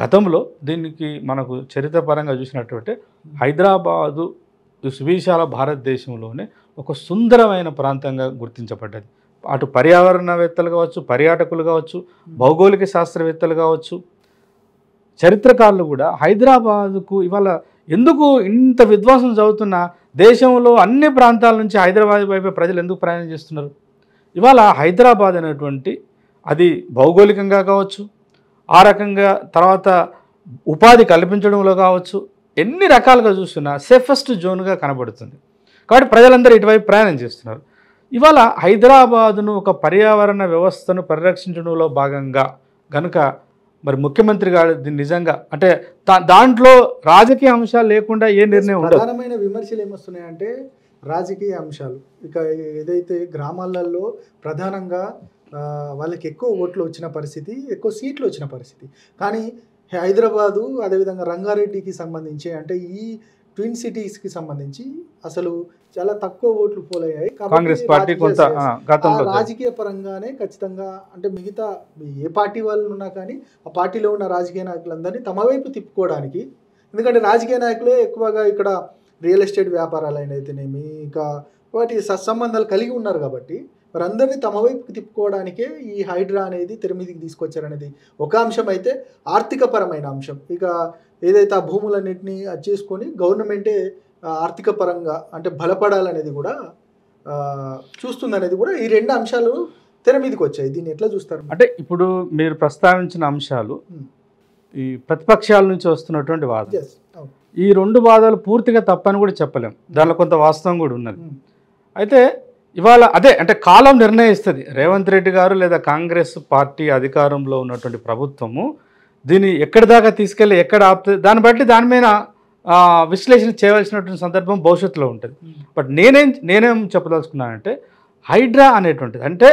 గతంలో దీనికి మనకు చరిత్రపరంగా చూసినట్టు హైదరాబాదు సువిశాల భారతదేశంలోనే ఒక సుందరమైన ప్రాంతంగా గుర్తించబడ్డది అటు పర్యావరణవేత్తలు కావచ్చు పర్యాటకులు కావచ్చు భౌగోళిక శాస్త్రవేత్తలు కావచ్చు చరిత్రకారులు కూడా హైదరాబాదుకు ఇవాళ ఎందుకు ఇంత విద్వాసం చదువుతున్న దేశంలో అన్ని ప్రాంతాల నుంచి హైదరాబాద్ వైపు ప్రజలు ఎందుకు ప్రయాణం చేస్తున్నారు ఇవాళ హైదరాబాద్ అనేటువంటి అది భౌగోళికంగా కావచ్చు ఆ రకంగా తర్వాత ఉపాధి కల్పించడంలో కావచ్చు ఎన్ని రకాలుగా చూస్తున్నా సేఫెస్ట్ జోన్గా కనబడుతుంది కాబట్టి ప్రజలందరూ ఇటువైపు ప్రయాణం చేస్తున్నారు ఇవాళ హైదరాబాదును ఒక పర్యావరణ వ్యవస్థను పరిరక్షించడంలో భాగంగా గనుక మరి ముఖ్యమంత్రి గారు దీన్ని నిజంగా అంటే దాంట్లో రాజకీయ అంశాలు లేకుండా ఏ నిర్ణయం ప్రధానమైన విమర్శలు ఏమొస్తున్నాయంటే రాజకీయ అంశాలు ఇక ఏదైతే గ్రామాలలో ప్రధానంగా వాళ్ళకి ఎక్కువ ఓట్లు వచ్చిన పరిస్థితి ఎక్కువ సీట్లు వచ్చిన పరిస్థితి కానీ హైదరాబాదు అదేవిధంగా రంగారెడ్డికి సంబంధించి అంటే ఈ ట్విన్ సిటీస్కి సంబంధించి అసలు చాలా తక్కువ ఓట్లు పోలయ్యాయి కాంగ్రెస్ పార్టీ కొంత రాజకీయ పరంగానే ఖచ్చితంగా అంటే మిగతా ఏ పార్టీ వాళ్ళు ఉన్నా కానీ ఆ పార్టీలో ఉన్న రాజకీయ నాయకులందరినీ తమ వైపు తిప్పుకోవడానికి ఎందుకంటే రాజకీయ నాయకులే ఎక్కువగా ఇక్కడ రియల్ ఎస్టేట్ వ్యాపారాలు అయినైతేనేమి ఇంకా వాటి సత్సంబంధాలు కలిగి ఉన్నారు కాబట్టి అందరినీ తమ వైపుకి తిప్పుకోవడానికే ఈ హైడ్రా అనేది తెరమీదికి తీసుకొచ్చారనేది ఒక అంశం అయితే ఆర్థికపరమైన అంశం ఇక ఏదైతే ఆ భూములన్నింటినీ అది చేసుకొని గవర్నమెంటే ఆర్థిక పరంగా అంటే బలపడాలనేది కూడా చూస్తుందనేది కూడా ఈ రెండు అంశాలు తెర మీదకి వచ్చాయి దీన్ని ఎట్లా చూస్తారు అంటే ఇప్పుడు మీరు ప్రస్తావించిన అంశాలు ఈ ప్రతిపక్షాల నుంచి వస్తున్నటువంటి వాదన ఈ రెండు వాదాలు పూర్తిగా తప్పని కూడా చెప్పలేం దానిలో కొంత వాస్తవం కూడా ఉన్నది అయితే ఇవాళ అదే అంటే కాలం నిర్ణయిస్తుంది రేవంత్ రెడ్డి గారు లేదా కాంగ్రెస్ పార్టీ అధికారంలో ఉన్నటువంటి ప్రభుత్వము దీన్ని ఎక్కడి దాకా తీసుకెళ్ళి ఎక్కడ ఆపుతుంది దాన్ని బట్టి దాని మీద విశ్లేషణ చేయవలసినటువంటి సందర్భం భవిష్యత్తులో ఉంటుంది బట్ నేనేం నేనేం చెప్పదలుచుకున్నానంటే హైడ్రా అనేటువంటిది అంటే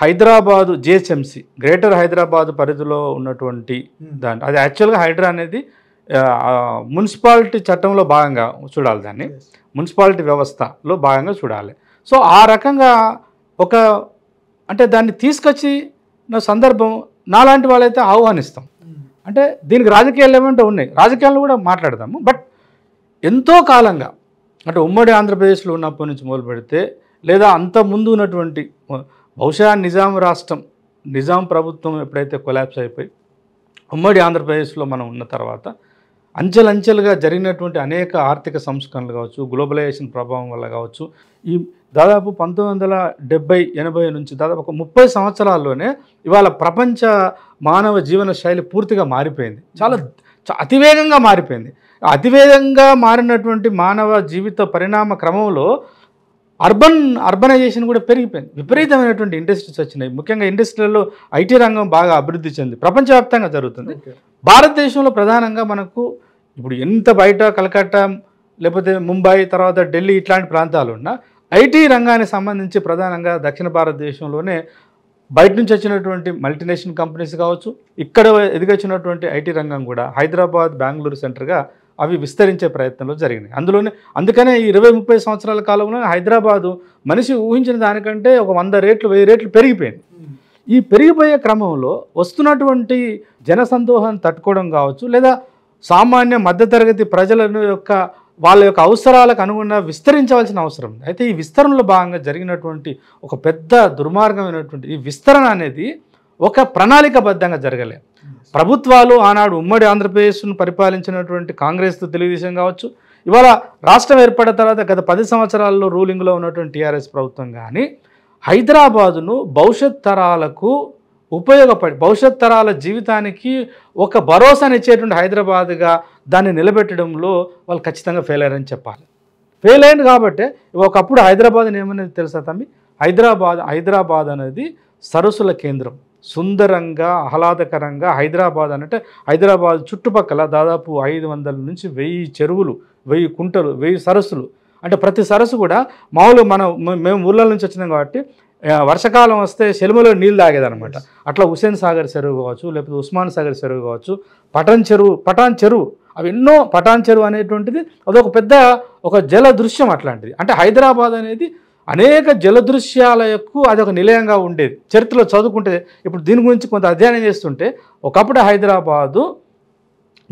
హైదరాబాదు జిహెచ్ఎంసి గ్రేటర్ హైదరాబాద్ పరిధిలో ఉన్నటువంటి దాన్ని అది యాక్చువల్గా హైడ్రా అనేది మున్సిపాలిటీ చట్టంలో భాగంగా చూడాలి దాన్ని మున్సిపాలిటీ వ్యవస్థలో భాగంగా చూడాలి సో ఆ రకంగా ఒక అంటే దాన్ని తీసుకొచ్చిన సందర్భం నాలాంటి వాళ్ళైతే ఆహ్వానిస్తాం అంటే దీనికి రాజకీయాలు ఏమంటే ఉన్నాయి రాజకీయాలు కూడా మాట్లాడదాము బట్ ఎంతో కాలంగా అంటే ఉమ్మడి ఆంధ్రప్రదేశ్లో ఉన్నప్పటి నుంచి మొదలు పెడితే లేదా అంత ముందు ఉన్నటువంటి బహుశా నిజాం రాష్ట్రం నిజాం ప్రభుత్వం ఎప్పుడైతే కొలాప్స్ అయిపోయి ఉమ్మడి ఆంధ్రప్రదేశ్లో మనం ఉన్న తర్వాత అంచెలంచెలుగా జరిగినటువంటి అనేక ఆర్థిక సంస్కరణలు కావచ్చు గ్లోబలైజేషన్ ప్రభావం వల్ల కావచ్చు ఈ దాదాపు పంతొమ్మిది వందల డెబ్బై ఎనభై నుంచి దాదాపు ఒక ముప్పై సంవత్సరాల్లోనే ఇవాళ ప్రపంచ మానవ జీవన శైలి పూర్తిగా మారిపోయింది చాలా అతివేగంగా మారిపోయింది అతివేగంగా మారినటువంటి మానవ జీవిత పరిణామ క్రమంలో అర్బన్ అర్బనైజేషన్ కూడా పెరిగిపోయింది విపరీతమైనటువంటి ఇండస్ట్రీస్ వచ్చినాయి ముఖ్యంగా ఇండస్ట్రీలలో ఐటీ రంగం బాగా అభివృద్ధి చెంది ప్రపంచవ్యాప్తంగా జరుగుతుంది భారతదేశంలో ప్రధానంగా మనకు ఇప్పుడు ఎంత బయట కలకట్టా లేకపోతే ముంబై తర్వాత ఢిల్లీ ఇట్లాంటి ప్రాంతాలు ఉన్నా ఐటీ రంగానికి సంబంధించి ప్రధానంగా దక్షిణ భారతదేశంలోనే బయట నుంచి వచ్చినటువంటి మల్టీనేషనల్ కంపెనీస్ కావచ్చు ఇక్కడ ఎదిగొచ్చినటువంటి ఐటీ రంగం కూడా హైదరాబాద్ బెంగళూరు సెంటర్గా అవి విస్తరించే ప్రయత్నంలో జరిగినాయి అందులోనే అందుకనే ఈ ఇరవై ముప్పై సంవత్సరాల కాలంలో హైదరాబాదు మనిషి ఊహించిన దానికంటే ఒక వంద రేట్లు వెయ్యి రేట్లు పెరిగిపోయింది ఈ పెరిగిపోయే క్రమంలో వస్తున్నటువంటి జనసందోహాన్ని తట్టుకోవడం కావచ్చు లేదా సామాన్య మధ్యతరగతి ప్రజల యొక్క వాళ్ళ యొక్క అవసరాలకు అనుగుణ విస్తరించవలసిన అవసరం అయితే ఈ విస్తరణలో భాగంగా జరిగినటువంటి ఒక పెద్ద దుర్మార్గమైనటువంటి ఈ విస్తరణ అనేది ఒక ప్రణాళికబద్ధంగా జరగలే ప్రభుత్వాలు ఆనాడు ఉమ్మడి ఆంధ్రప్రదేశ్ను పరిపాలించినటువంటి కాంగ్రెస్ తెలుగుదేశం కావచ్చు ఇవాళ రాష్ట్రం ఏర్పడిన తర్వాత గత పది సంవత్సరాల్లో రూలింగ్లో ఉన్నటువంటి టీఆర్ఎస్ ప్రభుత్వం కానీ హైదరాబాదును భవిష్యత్ తరాలకు ఉపయోగపడి భవిష్యత్ తరాల జీవితానికి ఒక భరోసానిచ్చేటువంటి హైదరాబాద్గా దాన్ని నిలబెట్టడంలో వాళ్ళు ఖచ్చితంగా ఫెయిల్ అయ్యారని చెప్పాలి ఫెయిల్ అయింది కాబట్టి ఒకప్పుడు హైదరాబాద్ ఏమనేది తెలుసా తమ్మి హైదరాబాద్ హైదరాబాద్ అనేది సరస్సుల కేంద్రం సుందరంగా ఆహ్లాదకరంగా హైదరాబాద్ అంటే హైదరాబాద్ చుట్టుపక్కల దాదాపు ఐదు వందల నుంచి వెయ్యి చెరువులు వెయ్యి కుంటలు వెయ్యి సరస్సులు అంటే ప్రతి సరస్సు కూడా మామూలు మనం మేము ఊళ్ళ నుంచి వచ్చినాం కాబట్టి వర్షాకాలం వస్తే సెలుమలో నీళ్ళు తాగేదనమాట అట్లా హుసేన్ సాగర్ చెరువు కావచ్చు లేకపోతే ఉస్మాన్ సాగర్ చెరువు కావచ్చు పటాన్ చెరువు పటాన్ చెరువు అవి ఎన్నో పటాన్ చెరువు అనేటువంటిది అదొక పెద్ద ఒక జల దృశ్యం అట్లాంటిది అంటే హైదరాబాద్ అనేది అనేక జలదృశ్యాల యొక్క అది ఒక నిలయంగా ఉండేది చరిత్రలో చదువుకుంటే ఇప్పుడు దీని గురించి కొంత అధ్యయనం చేస్తుంటే ఒకప్పుడు హైదరాబాదు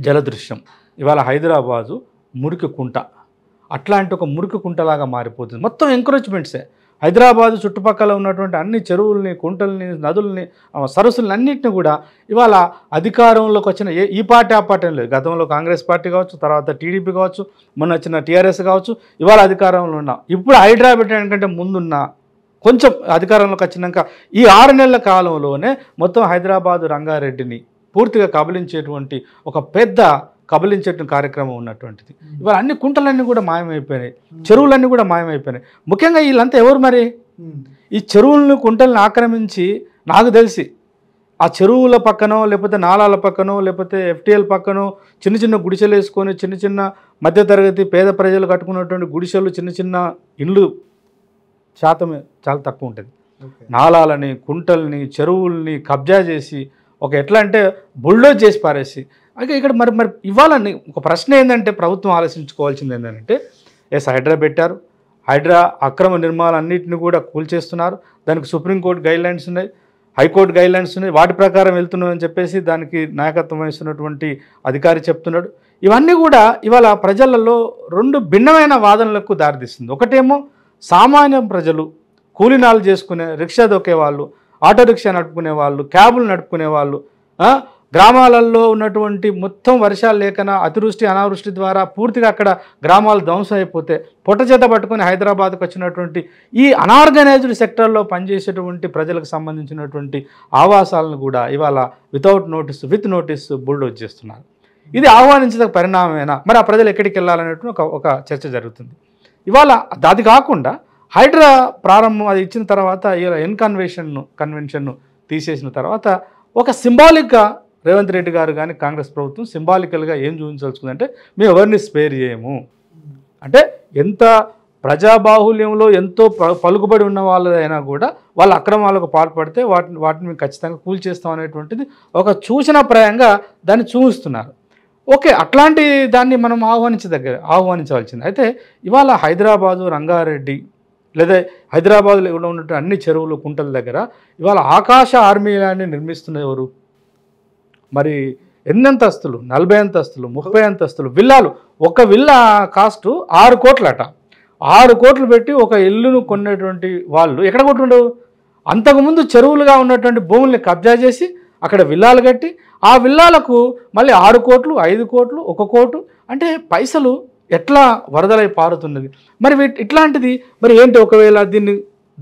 జలదృశ్యం ఇవాళ హైదరాబాదు మురికి కుంట అట్లాంటి ఒక మురికి కుంటలాగా మారిపోతుంది మొత్తం ఎంకరేజ్మెంట్సే హైదరాబాదు చుట్టుపక్కల ఉన్నటువంటి అన్ని చెరువుల్ని కుంటల్ని నదుల్ని సరస్సులని అన్నింటిని కూడా ఇవాళ అధికారంలోకి వచ్చిన ఏ ఈ పార్టీ ఆ పార్టీ లేదు గతంలో కాంగ్రెస్ పార్టీ కావచ్చు తర్వాత టీడీపీ కావచ్చు మొన్న వచ్చిన టీఆర్ఎస్ కావచ్చు ఇవాళ అధికారంలో ఉన్నాం ఇప్పుడు హైదరాబాద్ పెట్టడానికంటే ముందున్న కొంచెం అధికారంలోకి వచ్చినాక ఈ ఆరు నెలల కాలంలోనే మొత్తం హైదరాబాదు రంగారెడ్డిని పూర్తిగా కబలించేటువంటి ఒక పెద్ద కబలించటం కార్యక్రమం ఉన్నటువంటిది ఇవాళ అన్ని కుంటలన్నీ కూడా మాయమైపోయినాయి చెరువులన్నీ కూడా మాయమైపోయినాయి ముఖ్యంగా వీళ్ళంతా ఎవరు మరి ఈ చెరువులను కుంటలను ఆక్రమించి నాకు తెలిసి ఆ చెరువుల పక్కనో లేకపోతే నాళాల పక్కనో లేకపోతే ఎఫ్టీఎల్ పక్కనో చిన్న చిన్న గుడిసెలు వేసుకొని చిన్న చిన్న మధ్యతరగతి పేద ప్రజలు కట్టుకున్నటువంటి గుడిసెలు చిన్న చిన్న ఇండ్లు శాతం చాలా తక్కువ ఉంటుంది నాళాలని కుంటల్ని చెరువుల్ని కబ్జా చేసి ఒక ఎట్లా అంటే బుల్డోజ్ చేసి పారేసి అయితే ఇక్కడ మరి మరి ఇవ్వాలని ఒక ప్రశ్న ఏంటంటే ప్రభుత్వం ఆలోచించుకోవాల్సింది ఏంటంటే ఎస్ హైడ్రా పెట్టారు హైడ్రా అక్రమ నిర్మాణాలన్నింటినీ కూడా కూల్చేస్తున్నారు దానికి సుప్రీంకోర్టు గైడ్లైన్స్ ఉన్నాయి హైకోర్టు గైడ్లైన్స్ ఉన్నాయి వాటి ప్రకారం వెళ్తున్నామని చెప్పేసి దానికి నాయకత్వం వహిస్తున్నటువంటి అధికారి చెప్తున్నాడు ఇవన్నీ కూడా ఇవాళ ప్రజలలో రెండు భిన్నమైన వాదనలకు దారితీస్తుంది ఒకటేమో సామాన్య ప్రజలు కూలినాలు చేసుకునే రిక్షా దొక్కే వాళ్ళు ఆటో రిక్షా నడుపుకునే వాళ్ళు క్యాబులు నడుపుకునే వాళ్ళు గ్రామాలలో ఉన్నటువంటి మొత్తం వర్షాలు లేకన అతివృష్టి అనావృష్టి ద్వారా పూర్తిగా అక్కడ గ్రామాలు ధ్వంసం అయిపోతే పొట్ట చేత పట్టుకుని హైదరాబాద్కు వచ్చినటువంటి ఈ అనార్గనైజ్డ్ సెక్టర్లో పనిచేసేటువంటి ప్రజలకు సంబంధించినటువంటి ఆవాసాలను కూడా ఇవాళ without notice with notice bulldoze చేస్తున్నారు ఇది ఆహ్వానించిన పరిణామమేనా మరి ఆ ప్రజలు ఎక్కడికి వెళ్ళాలనేటువంటి ఒక ఒక చర్చ జరుగుతుంది ఇవాళ అది కాకుండా హైడ్రా ప్రారంభం అది ఇచ్చిన తర్వాత ఇలా ఎన్కన్వెన్షన్ను కన్వెన్షన్ను తీసేసిన తర్వాత ఒక సింబాలిక్గా రేవంత్ రెడ్డి గారు కానీ కాంగ్రెస్ ప్రభుత్వం సింబాలికల్గా ఏం అంటే మేము ఎవరిని స్పేర్ చేయము అంటే ఎంత ప్రజాబాహుల్యంలో ఎంతో పలుకుబడి ఉన్న వాళ్ళైనా కూడా వాళ్ళ అక్రమాలకు పాల్పడితే వాటిని వాటిని మేము ఖచ్చితంగా కూల్చేస్తాం అనేటువంటిది ఒక సూచన ప్రాయంగా దాన్ని చూపిస్తున్నారు ఓకే అట్లాంటి దాన్ని మనం ఆహ్వానించదగ్గ ఆహ్వానించవలసింది అయితే ఇవాళ హైదరాబాదు రంగారెడ్డి లేదా హైదరాబాద్లో ఉన్నటువంటి అన్ని చెరువులు కుంటల దగ్గర ఇవాళ ఆకాశ ఆర్మీలాన్ని నిర్మిస్తున్న ఎవరు మరి ఎన్ని అంతస్తులు నలభై అంతస్తులు ముప్పై అంతస్తులు విల్లాలు ఒక విల్లా కాస్ట్ ఆరు కోట్లట ఆరు కోట్లు పెట్టి ఒక ఇల్లును కొనేటువంటి వాళ్ళు ఎక్కడ కొట్టుండవు అంతకుముందు చెరువులుగా ఉన్నటువంటి భూముల్ని కబ్జా చేసి అక్కడ విల్లాలు కట్టి ఆ విల్లాలకు మళ్ళీ ఆరు కోట్లు ఐదు కోట్లు ఒక కోటు అంటే పైసలు ఎట్లా వరదలై పారుతున్నది మరి ఇట్లాంటిది మరి ఏంటి ఒకవేళ దీన్ని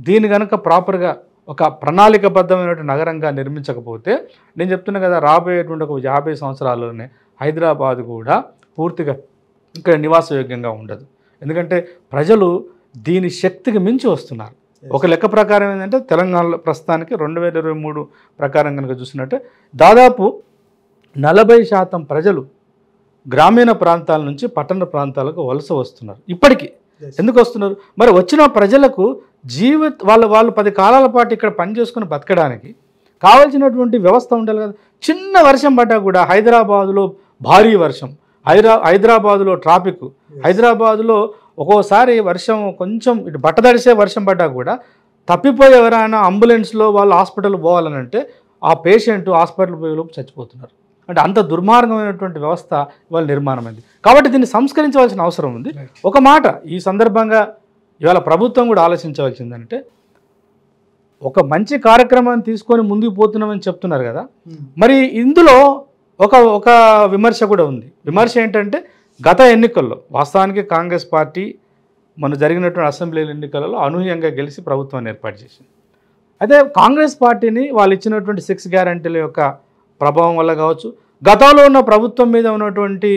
దీన్ని కనుక ప్రాపర్గా ఒక ప్రణాళికబద్ధమైనటువంటి నగరంగా నిర్మించకపోతే నేను చెప్తున్నా కదా రాబోయేటువంటి ఒక యాభై సంవత్సరాల్లోనే హైదరాబాద్ కూడా పూర్తిగా ఇక్కడ నివాసయోగ్యంగా ఉండదు ఎందుకంటే ప్రజలు దీని శక్తికి మించి వస్తున్నారు ఒక లెక్క ప్రకారం ఏంటంటే తెలంగాణలో ప్రస్తుతానికి రెండు వేల ఇరవై మూడు ప్రకారం కనుక చూసినట్టే దాదాపు నలభై శాతం ప్రజలు గ్రామీణ ప్రాంతాల నుంచి పట్టణ ప్రాంతాలకు వలస వస్తున్నారు ఇప్పటికీ ఎందుకు వస్తున్నారు మరి వచ్చిన ప్రజలకు జీవి వాళ్ళు వాళ్ళు పది కాలాల పాటు ఇక్కడ పని చేసుకుని బతకడానికి కావాల్సినటువంటి వ్యవస్థ ఉండాలి కదా చిన్న వర్షం పడ్డా కూడా హైదరాబాదులో భారీ వర్షం హైదరా హైదరాబాదులో ట్రాఫిక్ హైదరాబాదులో ఒక్కోసారి వర్షం కొంచెం ఇటు బట్టదడిసే వర్షం పడ్డా కూడా తప్పిపోయి ఎవరైనా అంబులెన్స్లో వాళ్ళు హాస్పిటల్ పోవాలని అంటే ఆ పేషెంట్ హాస్పిటల్ లోపు చచ్చిపోతున్నారు అంటే అంత దుర్మార్గమైనటువంటి వ్యవస్థ వాళ్ళు నిర్మాణమైంది కాబట్టి దీన్ని సంస్కరించవలసిన అవసరం ఉంది ఒక మాట ఈ సందర్భంగా ఇవాళ ప్రభుత్వం కూడా ఆలోచించవలసిందంటే ఒక మంచి కార్యక్రమాన్ని తీసుకొని ముందుకు పోతున్నామని చెప్తున్నారు కదా మరి ఇందులో ఒక ఒక విమర్శ కూడా ఉంది విమర్శ ఏంటంటే గత ఎన్నికల్లో వాస్తవానికి కాంగ్రెస్ పార్టీ మన జరిగినటువంటి అసెంబ్లీ ఎన్నికలలో అనూహ్యంగా గెలిచి ప్రభుత్వాన్ని ఏర్పాటు చేసింది అయితే కాంగ్రెస్ పార్టీని వాళ్ళు ఇచ్చినటువంటి సిక్స్ గ్యారంటీల యొక్క ప్రభావం వల్ల కావచ్చు గతంలో ఉన్న ప్రభుత్వం మీద ఉన్నటువంటి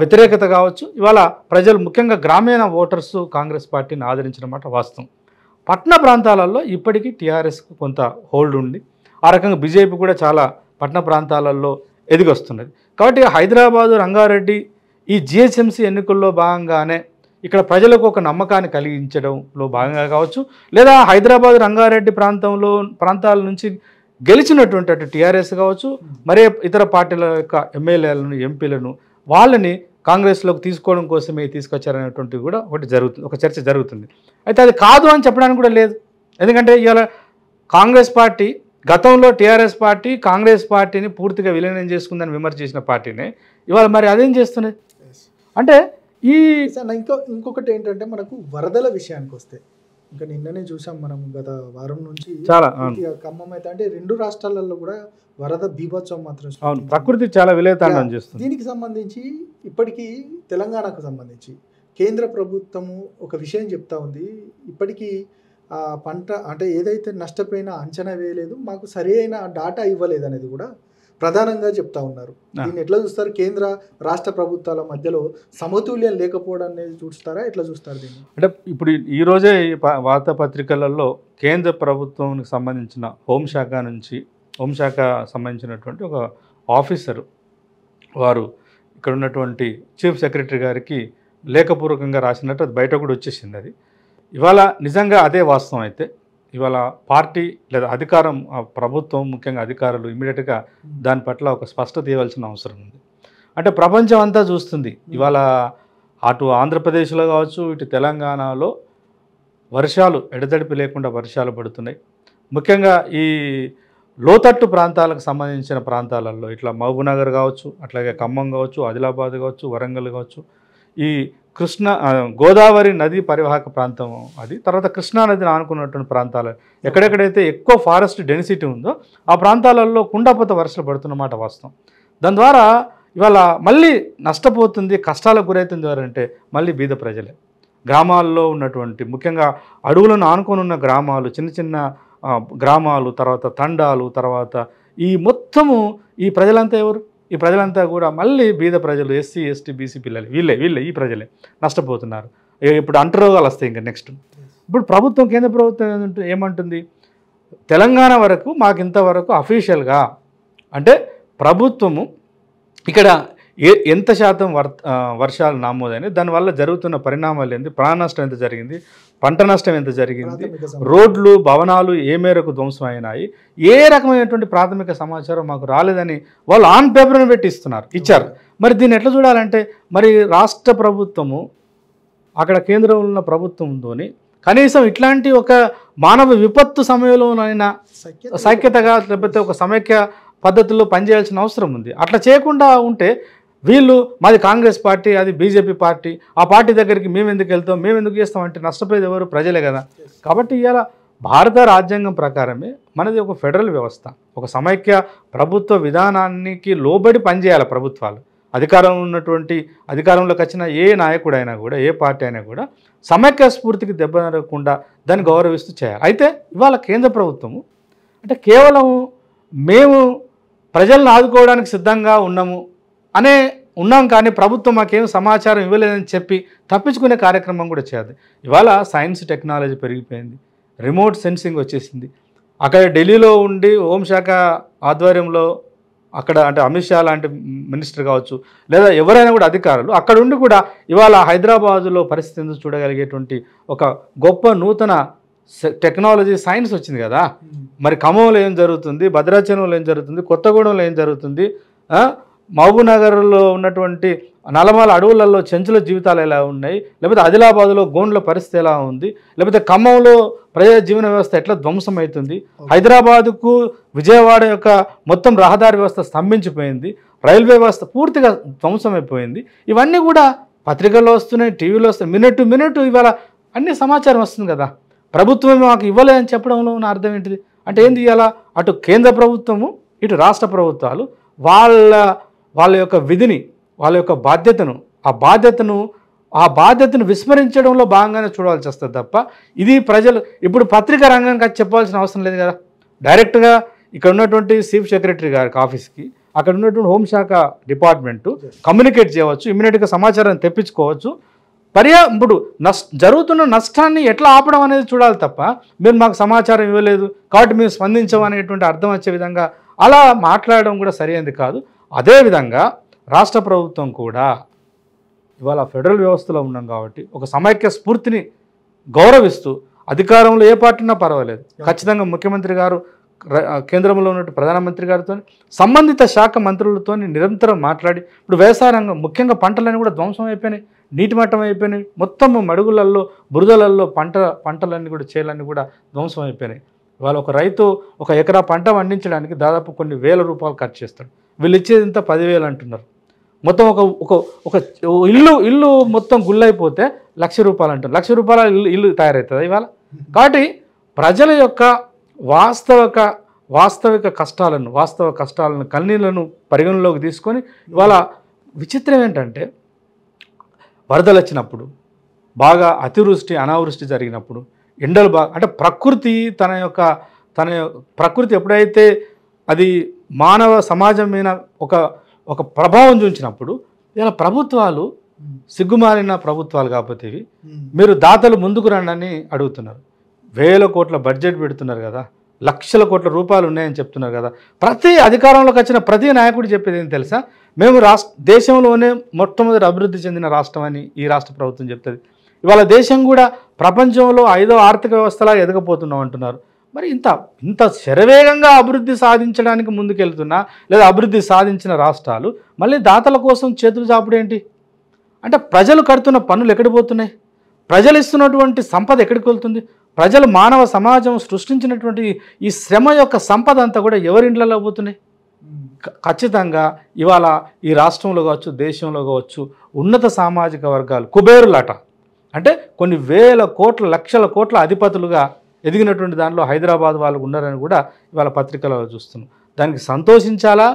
వ్యతిరేకత కావచ్చు ఇవాళ ప్రజలు ముఖ్యంగా గ్రామీణ ఓటర్స్ కాంగ్రెస్ పార్టీని ఆదరించిన మాట వాస్తవం పట్టణ ప్రాంతాలలో ఇప్పటికీ టీఆర్ఎస్కి కొంత హోల్డ్ ఉంది ఆ రకంగా బీజేపీ కూడా చాలా పట్టణ ప్రాంతాలలో ఎదిగొస్తున్నది కాబట్టి హైదరాబాదు రంగారెడ్డి ఈ జిహెచ్ఎంసీ ఎన్నికల్లో భాగంగానే ఇక్కడ ప్రజలకు ఒక నమ్మకాన్ని కలిగించడంలో భాగంగా కావచ్చు లేదా హైదరాబాద్ రంగారెడ్డి ప్రాంతంలో ప్రాంతాల నుంచి గెలిచినటువంటి అటు టీఆర్ఎస్ కావచ్చు మరే ఇతర పార్టీల యొక్క ఎమ్మెల్యేలను ఎంపీలను వాళ్ళని కాంగ్రెస్లోకి తీసుకోవడం కోసమే తీసుకొచ్చారనేటువంటివి కూడా ఒకటి జరుగుతుంది ఒక చర్చ జరుగుతుంది అయితే అది కాదు అని చెప్పడానికి కూడా లేదు ఎందుకంటే ఇవాళ కాంగ్రెస్ పార్టీ గతంలో టీఆర్ఎస్ పార్టీ కాంగ్రెస్ పార్టీని పూర్తిగా విలీనం చేసుకుందని విమర్శించిన పార్టీని ఇవాళ మరి అదేం చేస్తున్నాయి అంటే ఈ ఇంకో ఇంకొకటి ఏంటంటే మనకు వరదల విషయానికి వస్తే ఇంకా నిన్ననే చూసాం మనం గత వారం నుంచి చాలా ఖమ్మం అయితే అంటే రెండు రాష్ట్రాలలో కూడా వరద బీభత్సవం మాత్రం అవును ప్రకృతి చాలా విలేతాండం చేస్తుంది దీనికి సంబంధించి ఇప్పటికీ తెలంగాణకు సంబంధించి కేంద్ర ప్రభుత్వము ఒక విషయం చెప్తా ఉంది ఇప్పటికీ పంట అంటే ఏదైతే నష్టపోయినా అంచనా వేయలేదు మాకు సరి డాటా ఇవ్వలేదు అనేది కూడా ప్రధానంగా చెప్తా ఉన్నారు దీన్ని ఎట్లా చూస్తారు కేంద్ర రాష్ట్ర ప్రభుత్వాల మధ్యలో సమతుల్యం లేకపోవడం అనేది చూస్తారా ఎట్లా చూస్తారు దీన్ని అంటే ఇప్పుడు ఈ రోజే వార్తాపత్రికలలో కేంద్ర ప్రభుత్వానికి సంబంధించిన హోంశాఖ నుంచి హోంశాఖ సంబంధించినటువంటి ఒక ఆఫీసరు వారు ఇక్కడ ఉన్నటువంటి చీఫ్ సెక్రటరీ గారికి లేఖపూర్వకంగా రాసినట్టు అది బయట కూడా వచ్చేసింది అది ఇవాళ నిజంగా అదే వాస్తవం అయితే ఇవాళ పార్టీ లేదా అధికారం ప్రభుత్వం ముఖ్యంగా అధికారులు ఇమీడియట్గా దాని పట్ల ఒక స్పష్టత ఇవ్వాల్సిన అవసరం ఉంది అంటే ప్రపంచం అంతా చూస్తుంది ఇవాళ అటు ఆంధ్రప్రదేశ్లో కావచ్చు ఇటు తెలంగాణలో వర్షాలు ఎడతడిపి లేకుండా వర్షాలు పడుతున్నాయి ముఖ్యంగా ఈ లోతట్టు ప్రాంతాలకు సంబంధించిన ప్రాంతాలలో ఇట్లా నగర్ కావచ్చు అట్లాగే ఖమ్మం కావచ్చు ఆదిలాబాద్ కావచ్చు వరంగల్ కావచ్చు ఈ కృష్ణ గోదావరి నది పరివాహక ప్రాంతం అది తర్వాత కృష్ణా నదిని ఆనుకున్నటువంటి ప్రాంతాలు ఎక్కడెక్కడైతే ఎక్కువ ఫారెస్ట్ డెన్సిటీ ఉందో ఆ ప్రాంతాలలో కుండాపోత వర్షాలు పడుతున్నమాట వాస్తవం దాని ద్వారా ఇవాళ మళ్ళీ నష్టపోతుంది కష్టాలకు గురవుతుంది ఎవరంటే మళ్ళీ బీద ప్రజలే గ్రామాల్లో ఉన్నటువంటి ముఖ్యంగా అడవులను ఆనుకొని ఉన్న గ్రామాలు చిన్న చిన్న గ్రామాలు తర్వాత తండాలు తర్వాత ఈ మొత్తము ఈ ప్రజలంతా ఎవరు ఈ ప్రజలంతా కూడా మళ్ళీ బీద ప్రజలు ఎస్సీ ఎస్టీ బీసీ పిల్లలు వీళ్ళే వీళ్ళే ఈ ప్రజలే నష్టపోతున్నారు ఇప్పుడు అంటరోగాలు వస్తాయి ఇంకా నెక్స్ట్ ఇప్పుడు ప్రభుత్వం కేంద్ర ప్రభుత్వం ఏమంటుంది తెలంగాణ వరకు మాకు ఇంతవరకు అఫీషియల్గా అంటే ప్రభుత్వము ఇక్కడ ఏ ఎంత శాతం వర్ వర్షాలు నమోదైనాయి దానివల్ల జరుగుతున్న పరిణామాలు ఏంది ప్రాణ నష్టం ఎంత జరిగింది పంట నష్టం ఎంత జరిగింది రోడ్లు భవనాలు ఏ మేరకు ధ్వంసం అయినాయి ఏ రకమైనటువంటి ప్రాథమిక సమాచారం మాకు రాలేదని వాళ్ళు ఆన్ పేపర్ని పెట్టి ఇస్తున్నారు ఇచ్చారు మరి దీన్ని ఎట్లా చూడాలంటే మరి రాష్ట్ర ప్రభుత్వము అక్కడ కేంద్రంలో ఉన్న ప్రభుత్వంతోని కనీసం ఇట్లాంటి ఒక మానవ విపత్తు సమయంలోనైనా సైక్యతగా లేకపోతే ఒక సమైక్య పద్ధతిలో పనిచేయాల్సిన అవసరం ఉంది అట్లా చేయకుండా ఉంటే వీళ్ళు మాది కాంగ్రెస్ పార్టీ అది బీజేపీ పార్టీ ఆ పార్టీ దగ్గరికి మేము ఎందుకు వెళ్తాం మేము ఎందుకు చేస్తాం అంటే నష్టపోయేది ఎవరు ప్రజలే కదా కాబట్టి ఇవాళ భారత రాజ్యాంగం ప్రకారమే మనది ఒక ఫెడరల్ వ్యవస్థ ఒక సమైక్య ప్రభుత్వ విధానానికి లోబడి పనిచేయాలి ప్రభుత్వాలు అధికారం ఉన్నటువంటి అధికారంలోకి వచ్చిన ఏ నాయకుడైనా కూడా ఏ పార్టీ అయినా కూడా సమైక్య స్ఫూర్తికి దెబ్బనరకుండా దాన్ని గౌరవిస్తూ చేయాలి అయితే ఇవాళ కేంద్ర ప్రభుత్వము అంటే కేవలం మేము ప్రజలను ఆదుకోవడానికి సిద్ధంగా ఉన్నాము అనే ఉన్నాం కానీ ప్రభుత్వం మాకేం సమాచారం ఇవ్వలేదని చెప్పి తప్పించుకునే కార్యక్రమం కూడా చేయదు ఇవాళ సైన్స్ టెక్నాలజీ పెరిగిపోయింది రిమోట్ సెన్సింగ్ వచ్చేసింది అక్కడ ఢిల్లీలో ఉండి హోంశాఖ ఆధ్వర్యంలో అక్కడ అంటే అమిత్ షా లాంటి మినిస్టర్ కావచ్చు లేదా ఎవరైనా కూడా అధికారులు అక్కడ ఉండి కూడా ఇవాళ హైదరాబాదులో పరిస్థితిని చూడగలిగేటువంటి ఒక గొప్ప నూతన టెక్నాలజీ సైన్స్ వచ్చింది కదా మరి ఖమ్మంలో ఏం జరుగుతుంది భద్రాచలంలో ఏం జరుగుతుంది కొత్తగూడెంలో ఏం జరుగుతుంది నగర్లో ఉన్నటువంటి నలమల అడవులలో చెంచుల జీవితాలు ఎలా ఉన్నాయి లేకపోతే ఆదిలాబాద్లో గోండ్ల పరిస్థితి ఎలా ఉంది లేకపోతే ఖమ్మంలో ప్రజా జీవన వ్యవస్థ ఎట్లా ధ్వంసం అవుతుంది హైదరాబాదుకు విజయవాడ యొక్క మొత్తం రహదారి వ్యవస్థ స్తంభించిపోయింది రైల్వే వ్యవస్థ పూర్తిగా ధ్వంసం అయిపోయింది ఇవన్నీ కూడా పత్రికల్లో వస్తున్నాయి టీవీలో వస్తున్నాయి మినిట్ టు మినిట్ ఇవాళ అన్ని సమాచారం వస్తుంది కదా ప్రభుత్వం మాకు ఇవ్వలేదని చెప్పడంలో ఉన్న అర్థం ఏంటిది అంటే ఏంది ఇవాళ అటు కేంద్ర ప్రభుత్వము ఇటు రాష్ట్ర ప్రభుత్వాలు వాళ్ళ వాళ్ళ యొక్క విధిని వాళ్ళ యొక్క బాధ్యతను ఆ బాధ్యతను ఆ బాధ్యతను విస్మరించడంలో భాగంగానే చూడాల్సి వస్తుంది తప్ప ఇది ప్రజలు ఇప్పుడు పత్రికా రంగానికి చెప్పాల్సిన అవసరం లేదు కదా డైరెక్ట్గా ఇక్కడ ఉన్నటువంటి చీఫ్ సెక్రటరీ గారికి ఆఫీస్కి అక్కడ ఉన్నటువంటి హోంశాఖ డిపార్ట్మెంటు కమ్యూనికేట్ చేయవచ్చు ఇమ్మీడియట్గా సమాచారాన్ని తెప్పించుకోవచ్చు పర్యా ఇప్పుడు నష్ జరుగుతున్న నష్టాన్ని ఎట్లా ఆపడం అనేది చూడాలి తప్ప మీరు మాకు సమాచారం ఇవ్వలేదు కాబట్టి మేము స్పందించమనేటువంటి అర్థం వచ్చే విధంగా అలా మాట్లాడడం కూడా సరైనది కాదు అదేవిధంగా రాష్ట్ర ప్రభుత్వం కూడా ఇవాళ ఫెడరల్ వ్యవస్థలో ఉన్నాం కాబట్టి ఒక సమైక్య స్ఫూర్తిని గౌరవిస్తూ అధికారంలో ఏ పార్టీ పర్వాలేదు ఖచ్చితంగా ముఖ్యమంత్రి గారు కేంద్రంలో ఉన్నట్టు ప్రధానమంత్రి గారితో సంబంధిత శాఖ మంత్రులతో నిరంతరం మాట్లాడి ఇప్పుడు వ్యవసాయ రంగం ముఖ్యంగా పంటలన్నీ కూడా ధ్వంసం అయిపోయినాయి నీటి మట్టం అయిపోయినాయి మొత్తం మడుగులలో బురదలల్లో పంట పంటలన్నీ కూడా చేయాలన్నీ కూడా ధ్వంసం అయిపోయినాయి ఇవాళ ఒక రైతు ఒక ఎకరా పంట పండించడానికి దాదాపు కొన్ని వేల రూపాయలు ఖర్చు చేస్తాడు వీళ్ళు ఇచ్చేది ఇంత పదివేలు అంటున్నారు మొత్తం ఒక ఒక ఒక ఇల్లు ఇల్లు మొత్తం గుళ్ళైపోతే లక్ష రూపాయలు అంటారు లక్ష రూపాయల ఇల్లు ఇల్లు తయారవుతుంది ఇవాళ కాబట్టి ప్రజల యొక్క వాస్తవిక వాస్తవిక కష్టాలను వాస్తవ కష్టాలను కన్నీళ్లను పరిగణలోకి తీసుకొని ఇవాళ విచిత్రం ఏంటంటే వరదలు వచ్చినప్పుడు బాగా అతివృష్టి అనావృష్టి జరిగినప్పుడు ఎండలు బాగా అంటే ప్రకృతి తన యొక్క తన ప్రకృతి ఎప్పుడైతే అది మానవ సమాజం మీద ఒక ఒక ప్రభావం చూసినప్పుడు ఇలా ప్రభుత్వాలు సిగ్గుమారిన ప్రభుత్వాలు కాకపోతే ఇవి మీరు దాతలు ముందుకు రండి అడుగుతున్నారు వేల కోట్ల బడ్జెట్ పెడుతున్నారు కదా లక్షల కోట్ల రూపాయలు ఉన్నాయని చెప్తున్నారు కదా ప్రతి అధికారంలోకి వచ్చిన ప్రతి నాయకుడు చెప్పేది ఏం తెలుసా మేము రాష్ట్ర దేశంలోనే మొట్టమొదటి అభివృద్ధి చెందిన రాష్ట్రం అని ఈ రాష్ట్ర ప్రభుత్వం చెప్తుంది ఇవాళ దేశం కూడా ప్రపంచంలో ఐదో ఆర్థిక వ్యవస్థలా ఎదగపోతున్నాం అంటున్నారు మరి ఇంత ఇంత శరవేగంగా అభివృద్ధి సాధించడానికి ముందుకెళ్తున్నా లేదా అభివృద్ధి సాధించిన రాష్ట్రాలు మళ్ళీ దాతల కోసం చేతులు చాపుడేంటి అంటే ప్రజలు కడుతున్న పనులు ఎక్కడ పోతున్నాయి ప్రజలు ఇస్తున్నటువంటి సంపద ఎక్కడికి వెళ్తుంది ప్రజలు మానవ సమాజం సృష్టించినటువంటి ఈ శ్రమ యొక్క సంపద అంతా కూడా ఎవరింట్లలో పోతున్నాయి ఖచ్చితంగా ఇవాళ ఈ రాష్ట్రంలో కావచ్చు దేశంలో కావచ్చు ఉన్నత సామాజిక వర్గాలు కుబేరులట అంటే కొన్ని వేల కోట్ల లక్షల కోట్ల అధిపతులుగా ఎదిగినటువంటి దానిలో హైదరాబాద్ వాళ్ళు ఉన్నారని కూడా ఇవాళ పత్రికలలో చూస్తున్నాం దానికి సంతోషించాలా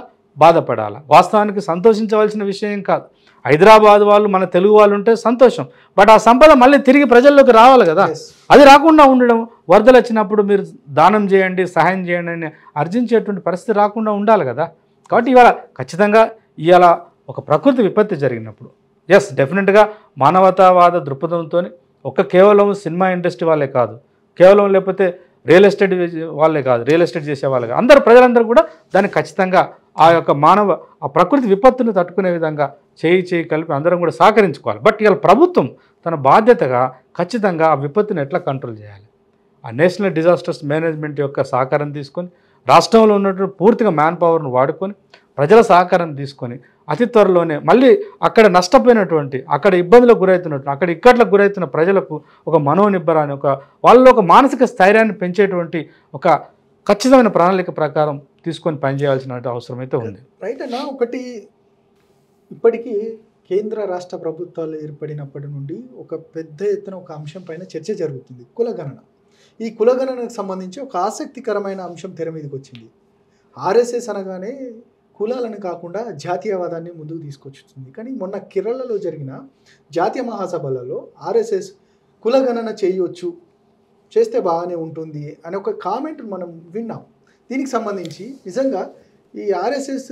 బాధపడాలా వాస్తవానికి సంతోషించవలసిన విషయం కాదు హైదరాబాద్ వాళ్ళు మన తెలుగు వాళ్ళు ఉంటే సంతోషం బట్ ఆ సంపద మళ్ళీ తిరిగి ప్రజల్లోకి రావాలి కదా అది రాకుండా ఉండడం వరదలు వచ్చినప్పుడు మీరు దానం చేయండి సహాయం చేయండి అని అర్జించేటువంటి పరిస్థితి రాకుండా ఉండాలి కదా కాబట్టి ఇవాళ ఖచ్చితంగా ఇవాళ ఒక ప్రకృతి విపత్తి జరిగినప్పుడు ఎస్ డెఫినెట్గా మానవతావాద దృక్పథంతో ఒక కేవలం సినిమా ఇండస్ట్రీ వాళ్ళే కాదు కేవలం లేకపోతే రియల్ ఎస్టేట్ వాళ్ళే కాదు రియల్ ఎస్టేట్ చేసే వాళ్ళే కాదు అందరు ప్రజలందరూ కూడా దాన్ని ఖచ్చితంగా ఆ యొక్క మానవ ఆ ప్రకృతి విపత్తును తట్టుకునే విధంగా చేయి చేయి కలిపి అందరం కూడా సహకరించుకోవాలి బట్ ఇవాళ ప్రభుత్వం తన బాధ్యతగా ఖచ్చితంగా ఆ విపత్తుని ఎట్లా కంట్రోల్ చేయాలి ఆ నేషనల్ డిజాస్టర్స్ మేనేజ్మెంట్ యొక్క సహకారం తీసుకొని రాష్ట్రంలో ఉన్నటువంటి పూర్తిగా మ్యాన్ పవర్ను వాడుకొని ప్రజల సహకారం తీసుకొని అతి త్వరలోనే మళ్ళీ అక్కడ నష్టపోయినటువంటి అక్కడ ఇబ్బందులకు గురవుతున్నట్టు అక్కడ ఇక్కట్లకు గురవుతున్న ప్రజలకు ఒక మనోనిబ్బరాన్ని ఒక వాళ్ళలో ఒక మానసిక స్థైర్యాన్ని పెంచేటువంటి ఒక ఖచ్చితమైన ప్రణాళిక ప్రకారం తీసుకొని పనిచేయాల్సిన అవసరం అయితే ఉంది రైట్ అన్న ఒకటి ఇప్పటికీ కేంద్ర రాష్ట్ర ప్రభుత్వాలు ఏర్పడినప్పటి నుండి ఒక పెద్ద ఎత్తున ఒక అంశం పైన చర్చ జరుగుతుంది కులగణన ఈ కులగణనకు సంబంధించి ఒక ఆసక్తికరమైన అంశం తెర మీదకి వచ్చింది ఆర్ఎస్ఎస్ అనగానే కులాలను కాకుండా జాతీయవాదాన్ని ముందుకు తీసుకొచ్చుతుంది కానీ మొన్న కేరళలో జరిగిన జాతీయ మహాసభలలో ఆర్ఎస్ఎస్ కులగణన చేయొచ్చు చేస్తే బాగానే ఉంటుంది అనే ఒక కామెంట్ మనం విన్నాం దీనికి సంబంధించి నిజంగా ఈ ఆర్ఎస్ఎస్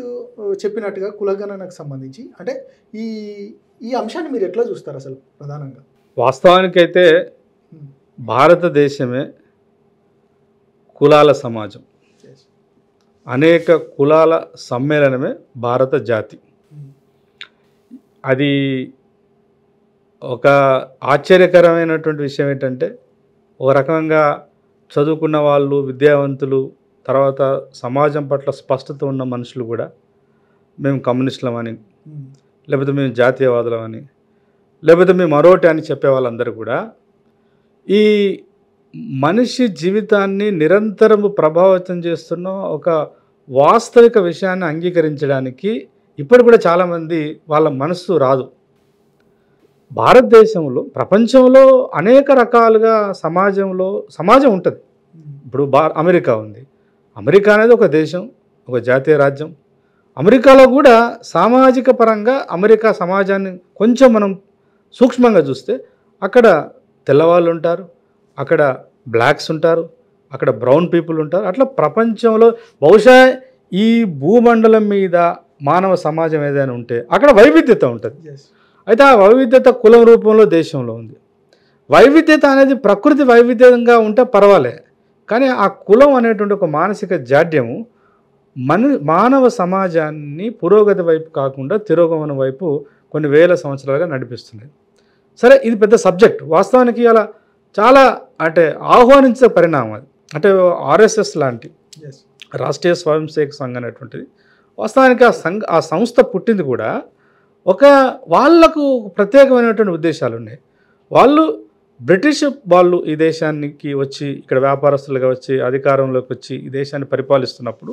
చెప్పినట్టుగా కులగణనకు సంబంధించి అంటే ఈ ఈ అంశాన్ని మీరు ఎట్లా చూస్తారు అసలు ప్రధానంగా వాస్తవానికైతే భారతదేశమే కులాల సమాజం అనేక కులాల సమ్మేళనమే భారత జాతి అది ఒక ఆశ్చర్యకరమైనటువంటి విషయం ఏంటంటే ఒక రకంగా చదువుకున్న వాళ్ళు విద్యావంతులు తర్వాత సమాజం పట్ల స్పష్టత ఉన్న మనుషులు కూడా మేము కమ్యూనిస్టులమని లేకపోతే మేము జాతీయవాదులమని లేకపోతే మేము మరోటి అని చెప్పే వాళ్ళందరూ కూడా ఈ మనిషి జీవితాన్ని నిరంతరము ప్రభావితం చేస్తున్న ఒక వాస్తవిక విషయాన్ని అంగీకరించడానికి ఇప్పుడు కూడా చాలామంది వాళ్ళ మనస్సు రాదు భారతదేశంలో ప్రపంచంలో అనేక రకాలుగా సమాజంలో సమాజం ఉంటుంది ఇప్పుడు అమెరికా ఉంది అమెరికా అనేది ఒక దేశం ఒక జాతీయ రాజ్యం అమెరికాలో కూడా సామాజిక పరంగా అమెరికా సమాజాన్ని కొంచెం మనం సూక్ష్మంగా చూస్తే అక్కడ తెల్లవాళ్ళు ఉంటారు అక్కడ బ్లాక్స్ ఉంటారు అక్కడ బ్రౌన్ పీపుల్ ఉంటారు అట్లా ప్రపంచంలో బహుశా ఈ భూమండలం మీద మానవ సమాజం ఏదైనా ఉంటే అక్కడ వైవిధ్యత ఉంటుంది అయితే ఆ వైవిధ్యత కులం రూపంలో దేశంలో ఉంది వైవిధ్యత అనేది ప్రకృతి వైవిధ్యంగా ఉంటే పర్వాలే కానీ ఆ కులం అనేటువంటి ఒక మానసిక జాడ్యము మన మానవ సమాజాన్ని పురోగతి వైపు కాకుండా తిరోగమన వైపు కొన్ని వేల సంవత్సరాలుగా నడిపిస్తున్నాయి సరే ఇది పెద్ద సబ్జెక్ట్ వాస్తవానికి అలా చాలా అంటే ఆహ్వానించే పరిణామం అది అంటే ఆర్ఎస్ఎస్ లాంటి రాష్ట్రీయ స్వయం సేవక సంఘం అనేటువంటిది వాస్తవానికి ఆ సంఘ ఆ సంస్థ పుట్టింది కూడా ఒక వాళ్లకు ప్రత్యేకమైనటువంటి ఉద్దేశాలు ఉన్నాయి వాళ్ళు బ్రిటిష్ వాళ్ళు ఈ దేశానికి వచ్చి ఇక్కడ వ్యాపారస్తులుగా వచ్చి అధికారంలోకి వచ్చి ఈ దేశాన్ని పరిపాలిస్తున్నప్పుడు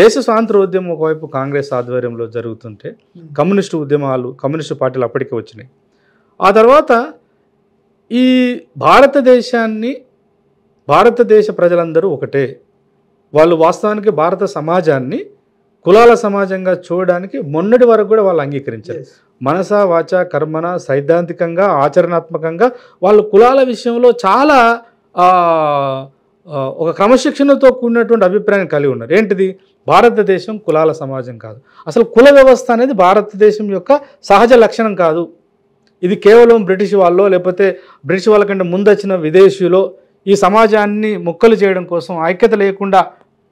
దేశ స్వాతంత్ర ఉద్యమం ఒకవైపు కాంగ్రెస్ ఆధ్వర్యంలో జరుగుతుంటే hmm. కమ్యూనిస్టు ఉద్యమాలు కమ్యూనిస్టు పార్టీలు అప్పటికే వచ్చినాయి ఆ తర్వాత ఈ భారతదేశాన్ని భారతదేశ ప్రజలందరూ ఒకటే వాళ్ళు వాస్తవానికి భారత సమాజాన్ని కులాల సమాజంగా చూడడానికి మొన్నటి వరకు కూడా వాళ్ళు అంగీకరించారు మనస వాచ కర్మన సైద్ధాంతికంగా ఆచరణాత్మకంగా వాళ్ళు కులాల విషయంలో చాలా ఒక క్రమశిక్షణతో కూడినటువంటి అభిప్రాయం కలిగి ఉన్నారు ఏంటిది భారతదేశం కులాల సమాజం కాదు అసలు కుల వ్యవస్థ అనేది భారతదేశం యొక్క సహజ లక్షణం కాదు ఇది కేవలం బ్రిటిష్ వాళ్ళో లేకపోతే బ్రిటిష్ వాళ్ళ కంటే ముందొచ్చిన విదేశీయులో ఈ సమాజాన్ని ముక్కలు చేయడం కోసం ఐక్యత లేకుండా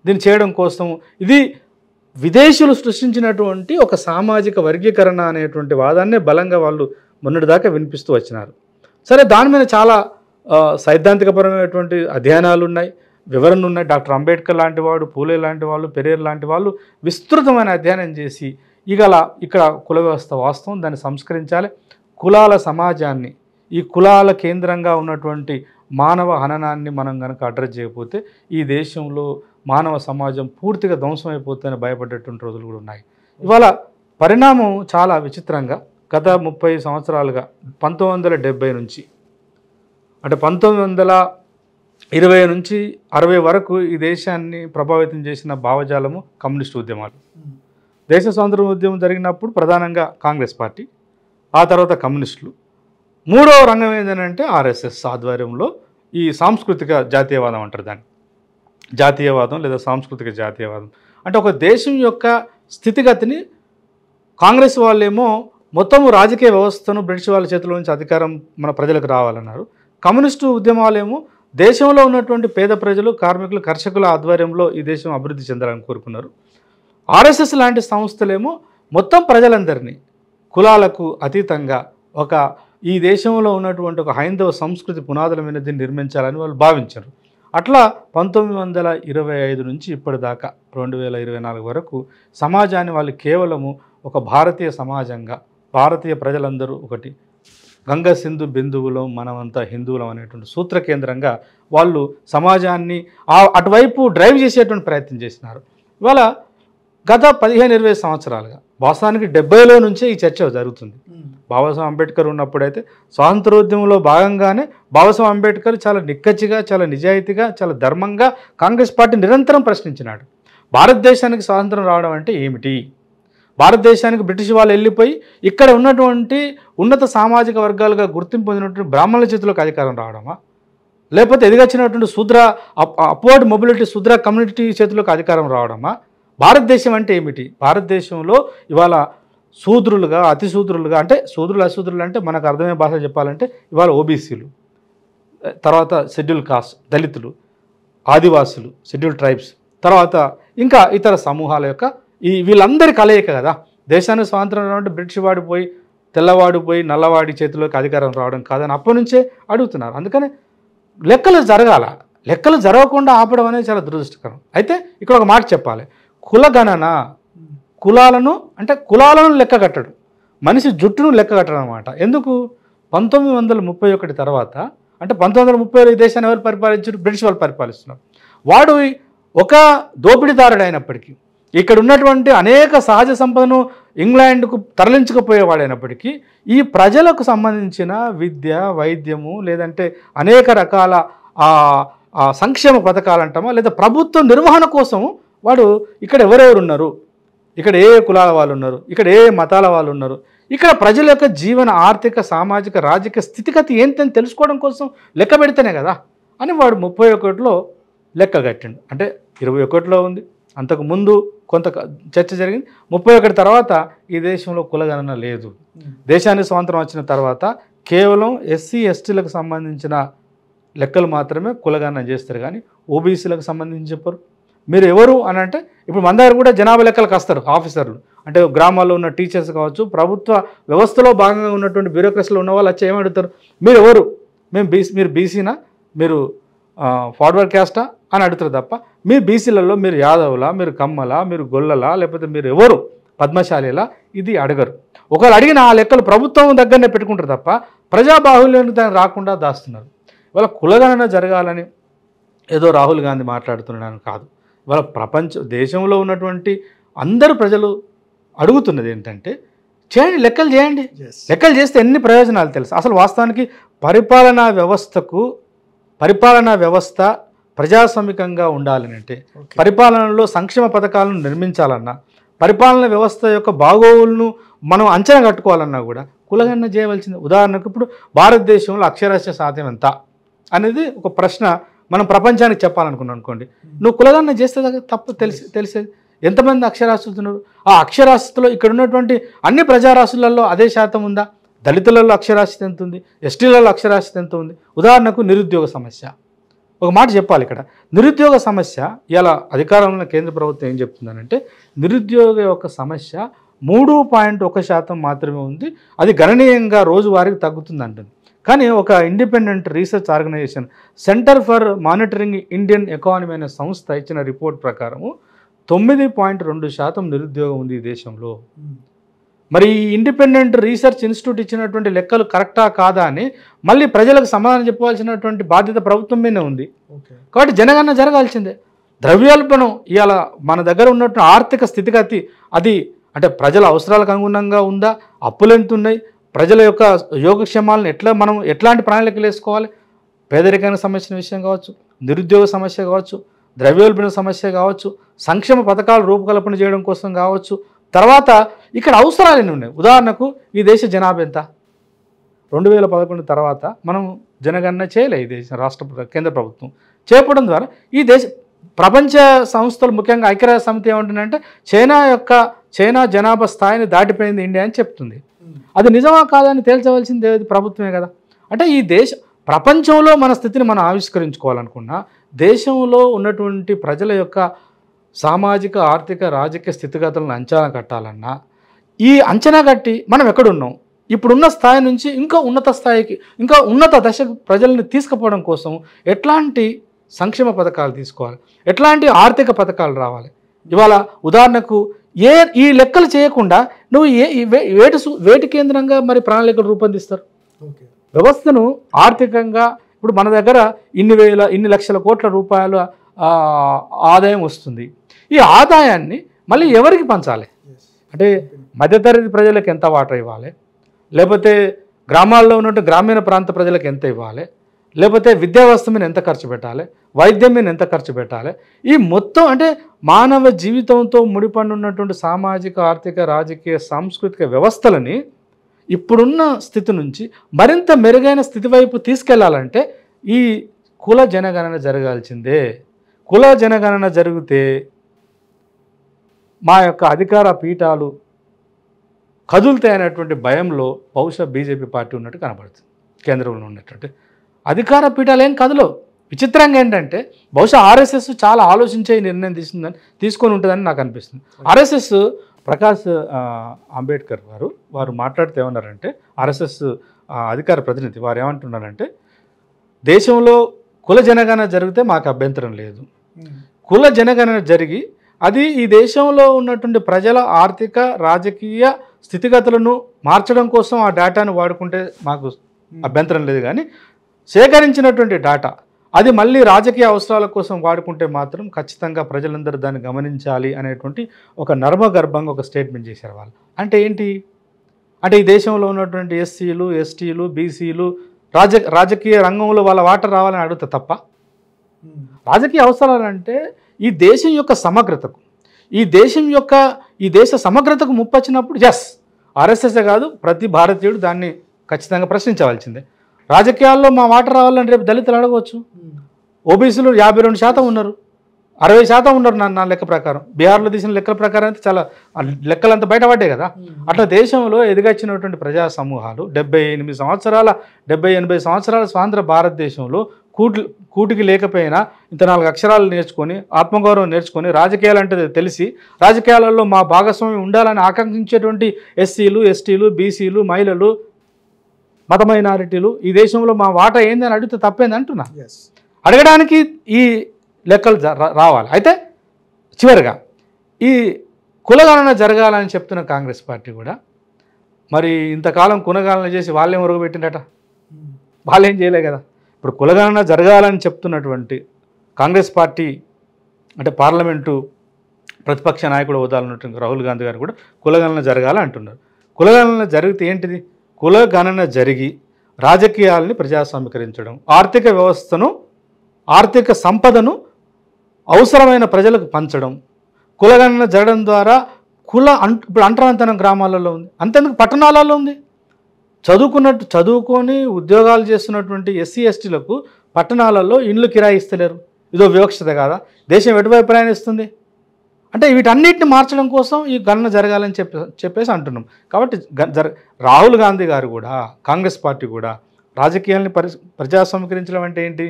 దీన్ని చేయడం కోసం ఇది విదేశీయులు సృష్టించినటువంటి ఒక సామాజిక వర్గీకరణ అనేటువంటి వాదాన్నే బలంగా వాళ్ళు మొన్నటిదాకా వినిపిస్తూ వచ్చినారు సరే దాని మీద చాలా సైద్ధాంతికపరమైనటువంటి అధ్యయనాలు ఉన్నాయి వివరణ ఉన్నాయి డాక్టర్ అంబేద్కర్ లాంటి వాడు పూలే లాంటి వాళ్ళు పెరేర్ లాంటి వాళ్ళు విస్తృతమైన అధ్యయనం చేసి ఇగల ఇక్కడ కుల వ్యవస్థ వాస్తవం దాన్ని సంస్కరించాలి కులాల సమాజాన్ని ఈ కులాల కేంద్రంగా ఉన్నటువంటి మానవ హననాన్ని మనం కనుక అడ్రస్ చేయకపోతే ఈ దేశంలో మానవ సమాజం పూర్తిగా ధ్వంసమైపోతుందని భయపడేటువంటి రోజులు కూడా ఉన్నాయి ఇవాళ పరిణామం చాలా విచిత్రంగా గత ముప్పై సంవత్సరాలుగా పంతొమ్మిది వందల నుంచి అంటే పంతొమ్మిది వందల ఇరవై నుంచి అరవై వరకు ఈ దేశాన్ని ప్రభావితం చేసిన భావజాలము కమ్యూనిస్టు ఉద్యమాలు దేశ స్వాతంత్ర ఉద్యమం జరిగినప్పుడు ప్రధానంగా కాంగ్రెస్ పార్టీ ఆ తర్వాత కమ్యూనిస్టులు మూడవ రంగం ఏంటంటే ఆర్ఎస్ఎస్ ఆధ్వర్యంలో ఈ సాంస్కృతిక జాతీయవాదం అంటారు దాన్ని జాతీయవాదం లేదా సాంస్కృతిక జాతీయవాదం అంటే ఒక దేశం యొక్క స్థితిగతిని కాంగ్రెస్ వాళ్ళేమో మొత్తం రాజకీయ వ్యవస్థను బ్రిటిష్ వాళ్ళ చేతిలో నుంచి అధికారం మన ప్రజలకు రావాలన్నారు కమ్యూనిస్టు ఉద్యమాలేమో దేశంలో ఉన్నటువంటి పేద ప్రజలు కార్మికులు కర్షకుల ఆధ్వర్యంలో ఈ దేశం అభివృద్ధి చెందాలని కోరుకున్నారు ఆర్ఎస్ఎస్ లాంటి సంస్థలేమో మొత్తం ప్రజలందరినీ కులాలకు అతీతంగా ఒక ఈ దేశంలో ఉన్నటువంటి ఒక హైందవ సంస్కృతి పునాదుల దీన్ని నిర్మించాలని వాళ్ళు భావించారు అట్లా పంతొమ్మిది వందల ఇరవై ఐదు నుంచి ఇప్పటిదాకా రెండు వేల ఇరవై నాలుగు వరకు సమాజాన్ని వాళ్ళు కేవలము ఒక భారతీయ సమాజంగా భారతీయ ప్రజలందరూ ఒకటి గంగ సింధు బిందువులం మనమంతా హిందువులం అనేటువంటి సూత్ర కేంద్రంగా వాళ్ళు సమాజాన్ని అటువైపు డ్రైవ్ చేసేటువంటి ప్రయత్నం చేసినారు ఇవాళ గత పదిహేను ఇరవై సంవత్సరాలుగా వాస్తవానికి డెబ్బైలో నుంచే ఈ చర్చ జరుగుతుంది బాబాసాహెబ్ అంబేద్కర్ ఉన్నప్పుడైతే స్వాతంత్రోద్యమంలో భాగంగానే బాబాసాహెబ్ అంబేద్కర్ చాలా నిక్కచ్చిగా చాలా నిజాయితీగా చాలా ధర్మంగా కాంగ్రెస్ పార్టీ నిరంతరం ప్రశ్నించినాడు భారతదేశానికి స్వాతంత్రం రావడం అంటే ఏమిటి భారతదేశానికి బ్రిటిష్ వాళ్ళు వెళ్ళిపోయి ఇక్కడ ఉన్నటువంటి ఉన్నత సామాజిక వర్గాలుగా గుర్తింపు పొందినటువంటి బ్రాహ్మణుల చేతిలోకి అధికారం రావడమా లేకపోతే ఎదిగచ్చినటువంటి శూద్ర అప్వర్డ్ మొబిలిటీ శూద్ర కమ్యూనిటీ చేతిలోకి అధికారం రావడమా భారతదేశం అంటే ఏమిటి భారతదేశంలో ఇవాళ శూద్రులుగా అతి శూద్రులుగా అంటే శూద్రులు అశూద్రులు అంటే మనకు అర్థమయ్యే భాష చెప్పాలంటే ఇవాళ ఓబీసీలు తర్వాత షెడ్యూల్ కాస్ట్ దళితులు ఆదివాసులు షెడ్యూల్ ట్రైబ్స్ తర్వాత ఇంకా ఇతర సమూహాల యొక్క ఈ వీళ్ళందరి కలయిక కదా దేశానికి స్వాతంత్రం రావాలంటే బ్రిటిష్ వాడి పోయి తెల్లవాడు పోయి నల్లవాడి చేతిలోకి అధికారం రావడం కాదని అప్పటి నుంచే అడుగుతున్నారు అందుకని లెక్కలు జరగాల లెక్కలు జరగకుండా ఆపడం అనేది చాలా దురదృష్టకరం అయితే ఇక్కడ ఒక మాట చెప్పాలి కులగణన కులాలను అంటే కులాలను లెక్క కట్టడు మనిషి జుట్టును లెక్క కట్టడం అనమాట ఎందుకు పంతొమ్మిది వందల ముప్పై ఒకటి తర్వాత అంటే పంతొమ్మిది వందల ముప్పై ఈ దేశాన్ని ఎవరు పరిపాలించారు బ్రిటిష్ వాళ్ళు పరిపాలిస్తున్నారు వాడు ఒక దోపిడీదారుడు అయినప్పటికీ ఇక్కడ ఉన్నటువంటి అనేక సహజ సంపదను ఇంగ్లాండ్కు తరలించకపోయేవాడైనప్పటికీ ఈ ప్రజలకు సంబంధించిన విద్య వైద్యము లేదంటే అనేక రకాల సంక్షేమ పథకాలు అంటామా లేదా ప్రభుత్వ నిర్వహణ కోసం వాడు ఇక్కడ ఎవరెవరు ఉన్నారు ఇక్కడ ఏ కులాల వాళ్ళు ఉన్నారు ఇక్కడ ఏ మతాల వాళ్ళు ఉన్నారు ఇక్కడ ప్రజల యొక్క జీవన ఆర్థిక సామాజిక రాజకీయ స్థితిగతి ఏంటని తెలుసుకోవడం కోసం లెక్క పెడితేనే కదా అని వాడు ముప్పై ఒకటిలో లెక్క కట్టిండు అంటే ఇరవై ఒకటిలో ఉంది అంతకు ముందు కొంత చర్చ జరిగింది ముప్పై ఒకటి తర్వాత ఈ దేశంలో కులగణన లేదు దేశానికి స్వాతంత్రం వచ్చిన తర్వాత కేవలం ఎస్సీ ఎస్టీలకు సంబంధించిన లెక్కలు మాత్రమే కులగణన చేస్తారు కానీ ఓబీసీలకు సంబంధించి చెప్పరు మీరు ఎవరు అని అంటే ఇప్పుడు మన దగ్గర కూడా జనాభా లెక్కలకు వస్తారు ఆఫీసర్లు అంటే గ్రామాల్లో ఉన్న టీచర్స్ కావచ్చు ప్రభుత్వ వ్యవస్థలో భాగంగా ఉన్నటువంటి బ్యూరోక్రసీలో ఉన్న వాళ్ళు వచ్చి ఏమడుగుతారు మీరు ఎవరు మేము బీసీ మీరు బీసీనా మీరు ఫార్వర్డ్ క్యాస్టా అని అడుగుతారు తప్ప మీ బీసీలలో మీరు యాదవులా మీరు కమ్మలా మీరు గొల్లలా లేకపోతే మీరు ఎవరు పద్మశాలిలా ఇది అడగరు ఒకరు అడిగిన ఆ లెక్కలు ప్రభుత్వం దగ్గరనే పెట్టుకుంటారు తప్ప ప్రజాబాహుల్యం దాన్ని రాకుండా దాస్తున్నారు ఇవాళ కులగణన జరగాలని ఏదో రాహుల్ గాంధీ మాట్లాడుతున్నాను కాదు వాళ్ళ ప్రపంచ దేశంలో ఉన్నటువంటి అందరు ప్రజలు అడుగుతున్నది ఏంటంటే చేయండి లెక్కలు చేయండి లెక్కలు చేస్తే ఎన్ని ప్రయోజనాలు తెలుసు అసలు వాస్తవానికి పరిపాలనా వ్యవస్థకు పరిపాలనా వ్యవస్థ ప్రజాస్వామికంగా ఉండాలని అంటే పరిపాలనలో సంక్షేమ పథకాలను నిర్మించాలన్నా పరిపాలన వ్యవస్థ యొక్క బాగోగులను మనం అంచనా కట్టుకోవాలన్నా కూడా కులగన్న చేయవలసింది ఉదాహరణకు ఇప్పుడు భారతదేశంలో అక్షరాస్య సాధ్యం ఎంత అనేది ఒక ప్రశ్న మనం ప్రపంచానికి చెప్పాలనుకున్నాం అనుకోండి నువ్వు కులదాన్ని చేస్తే తప్పు తెలిసి తెలిసేది ఎంతమంది అక్షరాస్తున్నారు ఆ అక్షరాస్యతలో ఇక్కడ ఉన్నటువంటి అన్ని ప్రజారాశులలో అదే శాతం ఉందా దళితులలో అక్షరాస్యత ఎంత ఉంది ఎస్టీలలో అక్షరాస్యత ఎంత ఉంది ఉదాహరణకు నిరుద్యోగ సమస్య ఒక మాట చెప్పాలి ఇక్కడ నిరుద్యోగ సమస్య ఇలా అధికారంలో కేంద్ర ప్రభుత్వం ఏం చెప్తుందనంటే నిరుద్యోగ యొక్క సమస్య మూడు పాయింట్ ఒక శాతం మాత్రమే ఉంది అది గణనీయంగా రోజువారీకి తగ్గుతుంది అంటుంది కానీ ఒక independent research organisation centre for monitoring Indian economy అనే సంస్థ ఇచ్చిన రిపోర్ట్ ప్రకారము తొమ్మిది పాయింట్ రెండు శాతం నిరుద్యోగం ఉంది ఈ దేశంలో మరి ఇండిపెండెంట్ రీసెర్చ్ ఇన్స్టిట్యూట్ ఇచ్చినటువంటి లెక్కలు కరెక్టా కాదా అని మళ్ళీ ప్రజలకు సమాధానం చెప్పాల్సినటువంటి బాధ్యత ప్రభుత్వం మీదనే ఉంది కాబట్టి జనగణన జరగాల్సిందే ద్రవ్యోల్బణం ఇవాళ మన దగ్గర ఉన్నటువంటి ఆర్థిక స్థితిగతి అది అంటే ప్రజల అవసరాలకు అనుగుణంగా ఉందా అప్పులు ఎంత ఉన్నాయి ప్రజల యొక్క యోగక్షేమాలను ఎట్లా మనం ఎట్లాంటి ప్రణాళికలు వేసుకోవాలి పేదరికానికి సంబంధించిన విషయం కావచ్చు నిరుద్యోగ సమస్య కావచ్చు ద్రవ్యోల్బణ సమస్య కావచ్చు సంక్షేమ పథకాలు రూపకల్పన చేయడం కోసం కావచ్చు తర్వాత ఇక్కడ అవసరాలు ఎన్ని ఉన్నాయి ఉదాహరణకు ఈ దేశ జనాభా ఎంత రెండు వేల పదకొండు తర్వాత మనం జనగణన చేయలే ఈ దేశం రాష్ట్ర కేంద్ర ప్రభుత్వం చేపడం ద్వారా ఈ దేశ ప్రపంచ సంస్థలు ముఖ్యంగా ఐక్యరాజ్య సమితి ఏమంటుందంటే చైనా యొక్క చైనా జనాభా స్థాయిని దాటిపోయింది ఇండియా అని చెప్తుంది అది నిజమా కాదని తేల్చవలసింది ప్రభుత్వమే కదా అంటే ఈ దేశ ప్రపంచంలో మన స్థితిని మనం ఆవిష్కరించుకోవాలనుకున్నా దేశంలో ఉన్నటువంటి ప్రజల యొక్క సామాజిక ఆర్థిక రాజకీయ స్థితిగతులను అంచనా కట్టాలన్నా ఈ అంచనా కట్టి మనం ఎక్కడున్నాం ఇప్పుడున్న స్థాయి నుంచి ఇంకా ఉన్నత స్థాయికి ఇంకా ఉన్నత దశకు ప్రజల్ని తీసుకుపోవడం కోసం ఎట్లాంటి సంక్షేమ పథకాలు తీసుకోవాలి ఎట్లాంటి ఆర్థిక పథకాలు రావాలి ఇవాళ ఉదాహరణకు ఏ ఈ లెక్కలు చేయకుండా నువ్వు ఏ వేటు వేటి కేంద్రంగా మరి ప్రణాళికలు రూపొందిస్తారు వ్యవస్థను ఆర్థికంగా ఇప్పుడు మన దగ్గర ఇన్ని వేల ఇన్ని లక్షల కోట్ల రూపాయల ఆదాయం వస్తుంది ఈ ఆదాయాన్ని మళ్ళీ ఎవరికి పంచాలి అంటే మధ్యతరగతి ప్రజలకు ఎంత వాటర్ ఇవ్వాలి లేకపోతే గ్రామాల్లో ఉన్నట్టు గ్రామీణ ప్రాంత ప్రజలకు ఎంత ఇవ్వాలి లేకపోతే విద్యావ్యవస్థ మీద ఎంత ఖర్చు పెట్టాలి వైద్యం మీద ఎంత ఖర్చు పెట్టాలి ఈ మొత్తం అంటే మానవ జీవితంతో ముడిపడి ఉన్నటువంటి సామాజిక ఆర్థిక రాజకీయ సాంస్కృతిక వ్యవస్థలని ఇప్పుడున్న స్థితి నుంచి మరింత మెరుగైన స్థితి వైపు తీసుకెళ్లాలంటే ఈ కుల జనగణన జరగాల్సిందే కుల జనగణన జరిగితే మా యొక్క అధికార పీఠాలు కదులుతాయనేటువంటి భయంలో బహుశా బీజేపీ పార్టీ ఉన్నట్టు కనబడుతుంది కేంద్రంలో ఉన్నటువంటి అధికార పీఠాలేం కదలో విచిత్రంగా ఏంటంటే బహుశా ఆర్ఎస్ఎస్ చాలా ఆలోచించే నిర్ణయం తీసుకుందని తీసుకొని ఉంటుందని నాకు అనిపిస్తుంది ఆర్ఎస్ఎస్ ప్రకాష్ అంబేద్కర్ గారు వారు మాట్లాడితే ఏమన్నారంటే ఆర్ఎస్ఎస్ అధికార ప్రతినిధి వారు ఏమంటున్నారంటే దేశంలో కుల జనగణన జరిగితే మాకు అభ్యంతరం లేదు కుల జనగణన జరిగి అది ఈ దేశంలో ఉన్నటువంటి ప్రజల ఆర్థిక రాజకీయ స్థితిగతులను మార్చడం కోసం ఆ డేటాను వాడుకుంటే మాకు అభ్యంతరం లేదు కానీ సేకరించినటువంటి డాటా అది మళ్ళీ రాజకీయ అవసరాల కోసం వాడుకుంటే మాత్రం ఖచ్చితంగా ప్రజలందరూ దాన్ని గమనించాలి అనేటువంటి ఒక నర్మగర్భంగా ఒక స్టేట్మెంట్ చేశారు వాళ్ళు అంటే ఏంటి అంటే ఈ దేశంలో ఉన్నటువంటి ఎస్సీలు ఎస్టీలు బీసీలు రాజ రాజకీయ రంగంలో వాళ్ళ వాట రావాలని అడుగుతా తప్ప రాజకీయ అవసరాలంటే ఈ దేశం యొక్క సమగ్రతకు ఈ దేశం యొక్క ఈ దేశ సమగ్రతకు ముప్పొచ్చినప్పుడు ఎస్ ఆర్ఎస్ఎస్ కాదు ప్రతి భారతీయుడు దాన్ని ఖచ్చితంగా ప్రశ్నించవలసిందే రాజకీయాల్లో మా మాట రావాలని రేపు దళితులు అడగవచ్చు ఓబీసీలు యాభై రెండు శాతం ఉన్నారు అరవై శాతం ఉన్నారు నా నా లెక్క ప్రకారం బీహార్లో తీసిన లెక్కల ప్రకారం అయితే చాలా లెక్కలంతా బయటపడ్డాయి కదా అట్లా దేశంలో ఎదిగచ్చినటువంటి ప్రజా సమూహాలు డెబ్బై ఎనిమిది సంవత్సరాల డెబ్బై ఎనభై సంవత్సరాల స్వాతంత్ర భారతదేశంలో కూటి కూటికి లేకపోయినా ఇంత నాలుగు అక్షరాలు నేర్చుకొని ఆత్మగౌరవం నేర్చుకొని రాజకీయాలు అంటే తెలిసి రాజకీయాలలో మా భాగస్వామ్యం ఉండాలని ఆకాంక్షించేటువంటి ఎస్సీలు ఎస్టీలు బీసీలు మహిళలు మత మైనారిటీలు ఈ దేశంలో మా వాటా ఏందని అడిగితే తప్పేంది అంటున్నా అడగడానికి ఈ లెక్కలు రావాలి అయితే చివరిగా ఈ కులగణన జరగాలని చెప్తున్న కాంగ్రెస్ పార్టీ కూడా మరి ఇంతకాలం కులగణన చేసి వాళ్ళేం ఒరగబెట్టిండట వాళ్ళేం చేయలే కదా ఇప్పుడు కులగణన జరగాలని చెప్తున్నటువంటి కాంగ్రెస్ పార్టీ అంటే పార్లమెంటు ప్రతిపక్ష నాయకుడు హోదాలన్నటువంటి రాహుల్ గాంధీ గారు కూడా కులగణన జరగాలని అంటున్నారు కులగణన జరిగితే ఏంటిది కులగణన జరిగి రాజకీయాలని ప్రజాస్వామీకరించడం ఆర్థిక వ్యవస్థను ఆర్థిక సంపదను అవసరమైన ప్రజలకు పంచడం కులగణన జరగడం ద్వారా కుల అంట ఇప్పుడు అంటరాంతనం గ్రామాలలో ఉంది అంతెందుకు పట్టణాలలో ఉంది చదువుకున్నట్టు చదువుకొని ఉద్యోగాలు చేస్తున్నటువంటి ఎస్సీ ఎస్టీలకు పట్టణాలలో ఇండ్లు కిరాయిస్తలేరు ఇదో వివక్షత కాదా దేశం ఎటువైపు ప్రయాణిస్తుంది అంటే వీటన్నిటిని మార్చడం కోసం ఈ గణన జరగాలని చెప్పి చెప్పేసి అంటున్నాం కాబట్టి జర రాహుల్ గాంధీ గారు కూడా కాంగ్రెస్ పార్టీ కూడా రాజకీయాల్ని పరి ప్రజాస్వామీకరించడం అంటే ఏంటి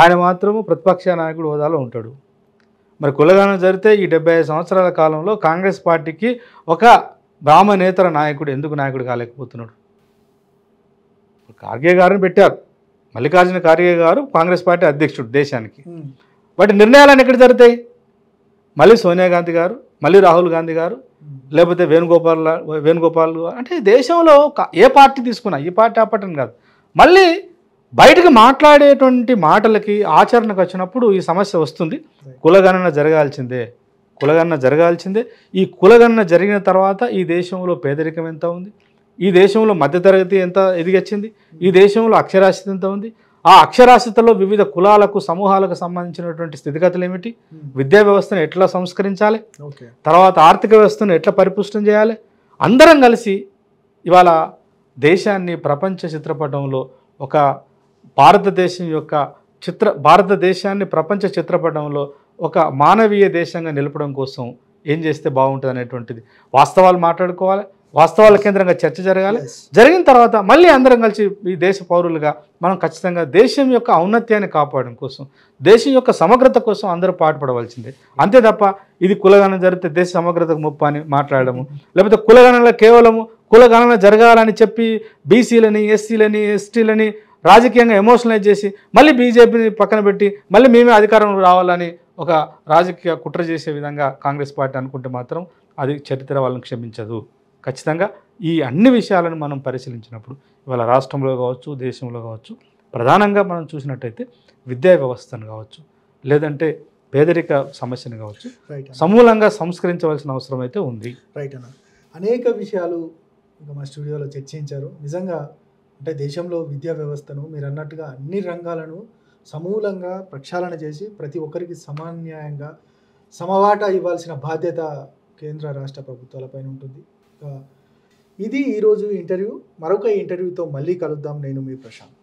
ఆయన మాత్రము ప్రతిపక్ష నాయకుడు హోదాలో ఉంటాడు మరి కులగానం జరిగితే ఈ డెబ్బై సంవత్సరాల కాలంలో కాంగ్రెస్ పార్టీకి ఒక బ్రాహ్మణేతర నాయకుడు ఎందుకు నాయకుడు కాలేకపోతున్నాడు కార్గే గారిని పెట్టారు మల్లికార్జున ఖార్గే గారు కాంగ్రెస్ పార్టీ అధ్యక్షుడు దేశానికి వాటి నిర్ణయాలన్నీ ఎక్కడ జరుగుతాయి మళ్ళీ సోనియా గాంధీ గారు మళ్ళీ రాహుల్ గాంధీ గారు లేకపోతే వేణుగోపాల్ వేణుగోపాల్ అంటే దేశంలో ఏ పార్టీ తీసుకున్నా ఈ పార్టీ ఆ పార్టీ కాదు మళ్ళీ బయటకు మాట్లాడేటువంటి మాటలకి ఆచరణకు వచ్చినప్పుడు ఈ సమస్య వస్తుంది కులగణన జరగాల్సిందే కులగణన జరగాల్సిందే ఈ కులగణన జరిగిన తర్వాత ఈ దేశంలో పేదరికం ఎంత ఉంది ఈ దేశంలో మధ్యతరగతి ఎంత ఎదిగొచ్చింది ఈ దేశంలో అక్షరాస్యత ఎంత ఉంది ఆ అక్షరాస్యతలో వివిధ కులాలకు సమూహాలకు సంబంధించినటువంటి స్థితిగతులు ఏమిటి hmm. విద్యా వ్యవస్థను ఎట్లా సంస్కరించాలి తర్వాత ఆర్థిక వ్యవస్థను ఎట్లా పరిపుష్టం చేయాలి అందరం కలిసి ఇవాళ దేశాన్ని ప్రపంచ చిత్రపటంలో ఒక భారతదేశం యొక్క చిత్ర భారతదేశాన్ని ప్రపంచ చిత్రపటంలో ఒక మానవీయ దేశంగా నిలపడం కోసం ఏం చేస్తే బాగుంటుంది అనేటువంటిది వాస్తవాలు మాట్లాడుకోవాలి వాస్తవాల కేంద్రంగా చర్చ జరగాలి జరిగిన తర్వాత మళ్ళీ అందరం కలిసి ఈ దేశ పౌరులుగా మనం ఖచ్చితంగా దేశం యొక్క ఔన్నత్యాన్ని కాపాడడం కోసం దేశం యొక్క సమగ్రత కోసం అందరూ పాటుపడవలసిందే అంతే తప్ప ఇది కులగణన జరిగితే దేశ సమగ్రతకు ముప్ప అని మాట్లాడము లేకపోతే కులగణనలో కేవలము కులగణన జరగాలని చెప్పి బీసీలని ఎస్సీలని ఎస్టీలని రాజకీయంగా ఎమోషనలైజ్ చేసి మళ్ళీ బీజేపీని పక్కన పెట్టి మళ్ళీ మేమే అధికారంలో రావాలని ఒక రాజకీయ కుట్ర చేసే విధంగా కాంగ్రెస్ పార్టీ అనుకుంటే మాత్రం అది చరిత్ర వాళ్ళని క్షమించదు ఖచ్చితంగా ఈ అన్ని విషయాలను మనం పరిశీలించినప్పుడు ఇవాళ రాష్ట్రంలో కావచ్చు దేశంలో కావచ్చు ప్రధానంగా మనం చూసినట్టయితే విద్యా వ్యవస్థను కావచ్చు లేదంటే పేదరిక సమస్యను కావచ్చు సమూలంగా సంస్కరించవలసిన అవసరం అయితే ఉంది రైట్ అన్న అనేక విషయాలు ఇంకా మా స్టూడియోలో చర్చించారు నిజంగా అంటే దేశంలో విద్యా వ్యవస్థను మీరు అన్నట్టుగా అన్ని రంగాలను సమూలంగా ప్రక్షాళన చేసి ప్రతి ఒక్కరికి సమాన్యాయంగా సమవాట ఇవ్వాల్సిన బాధ్యత కేంద్ర రాష్ట్ర ప్రభుత్వాలపైన ఉంటుంది ఇది ఈరోజు ఇంటర్వ్యూ మరొక ఇంటర్వ్యూతో మళ్ళీ కలుద్దాం నేను మీ ప్రశాంత్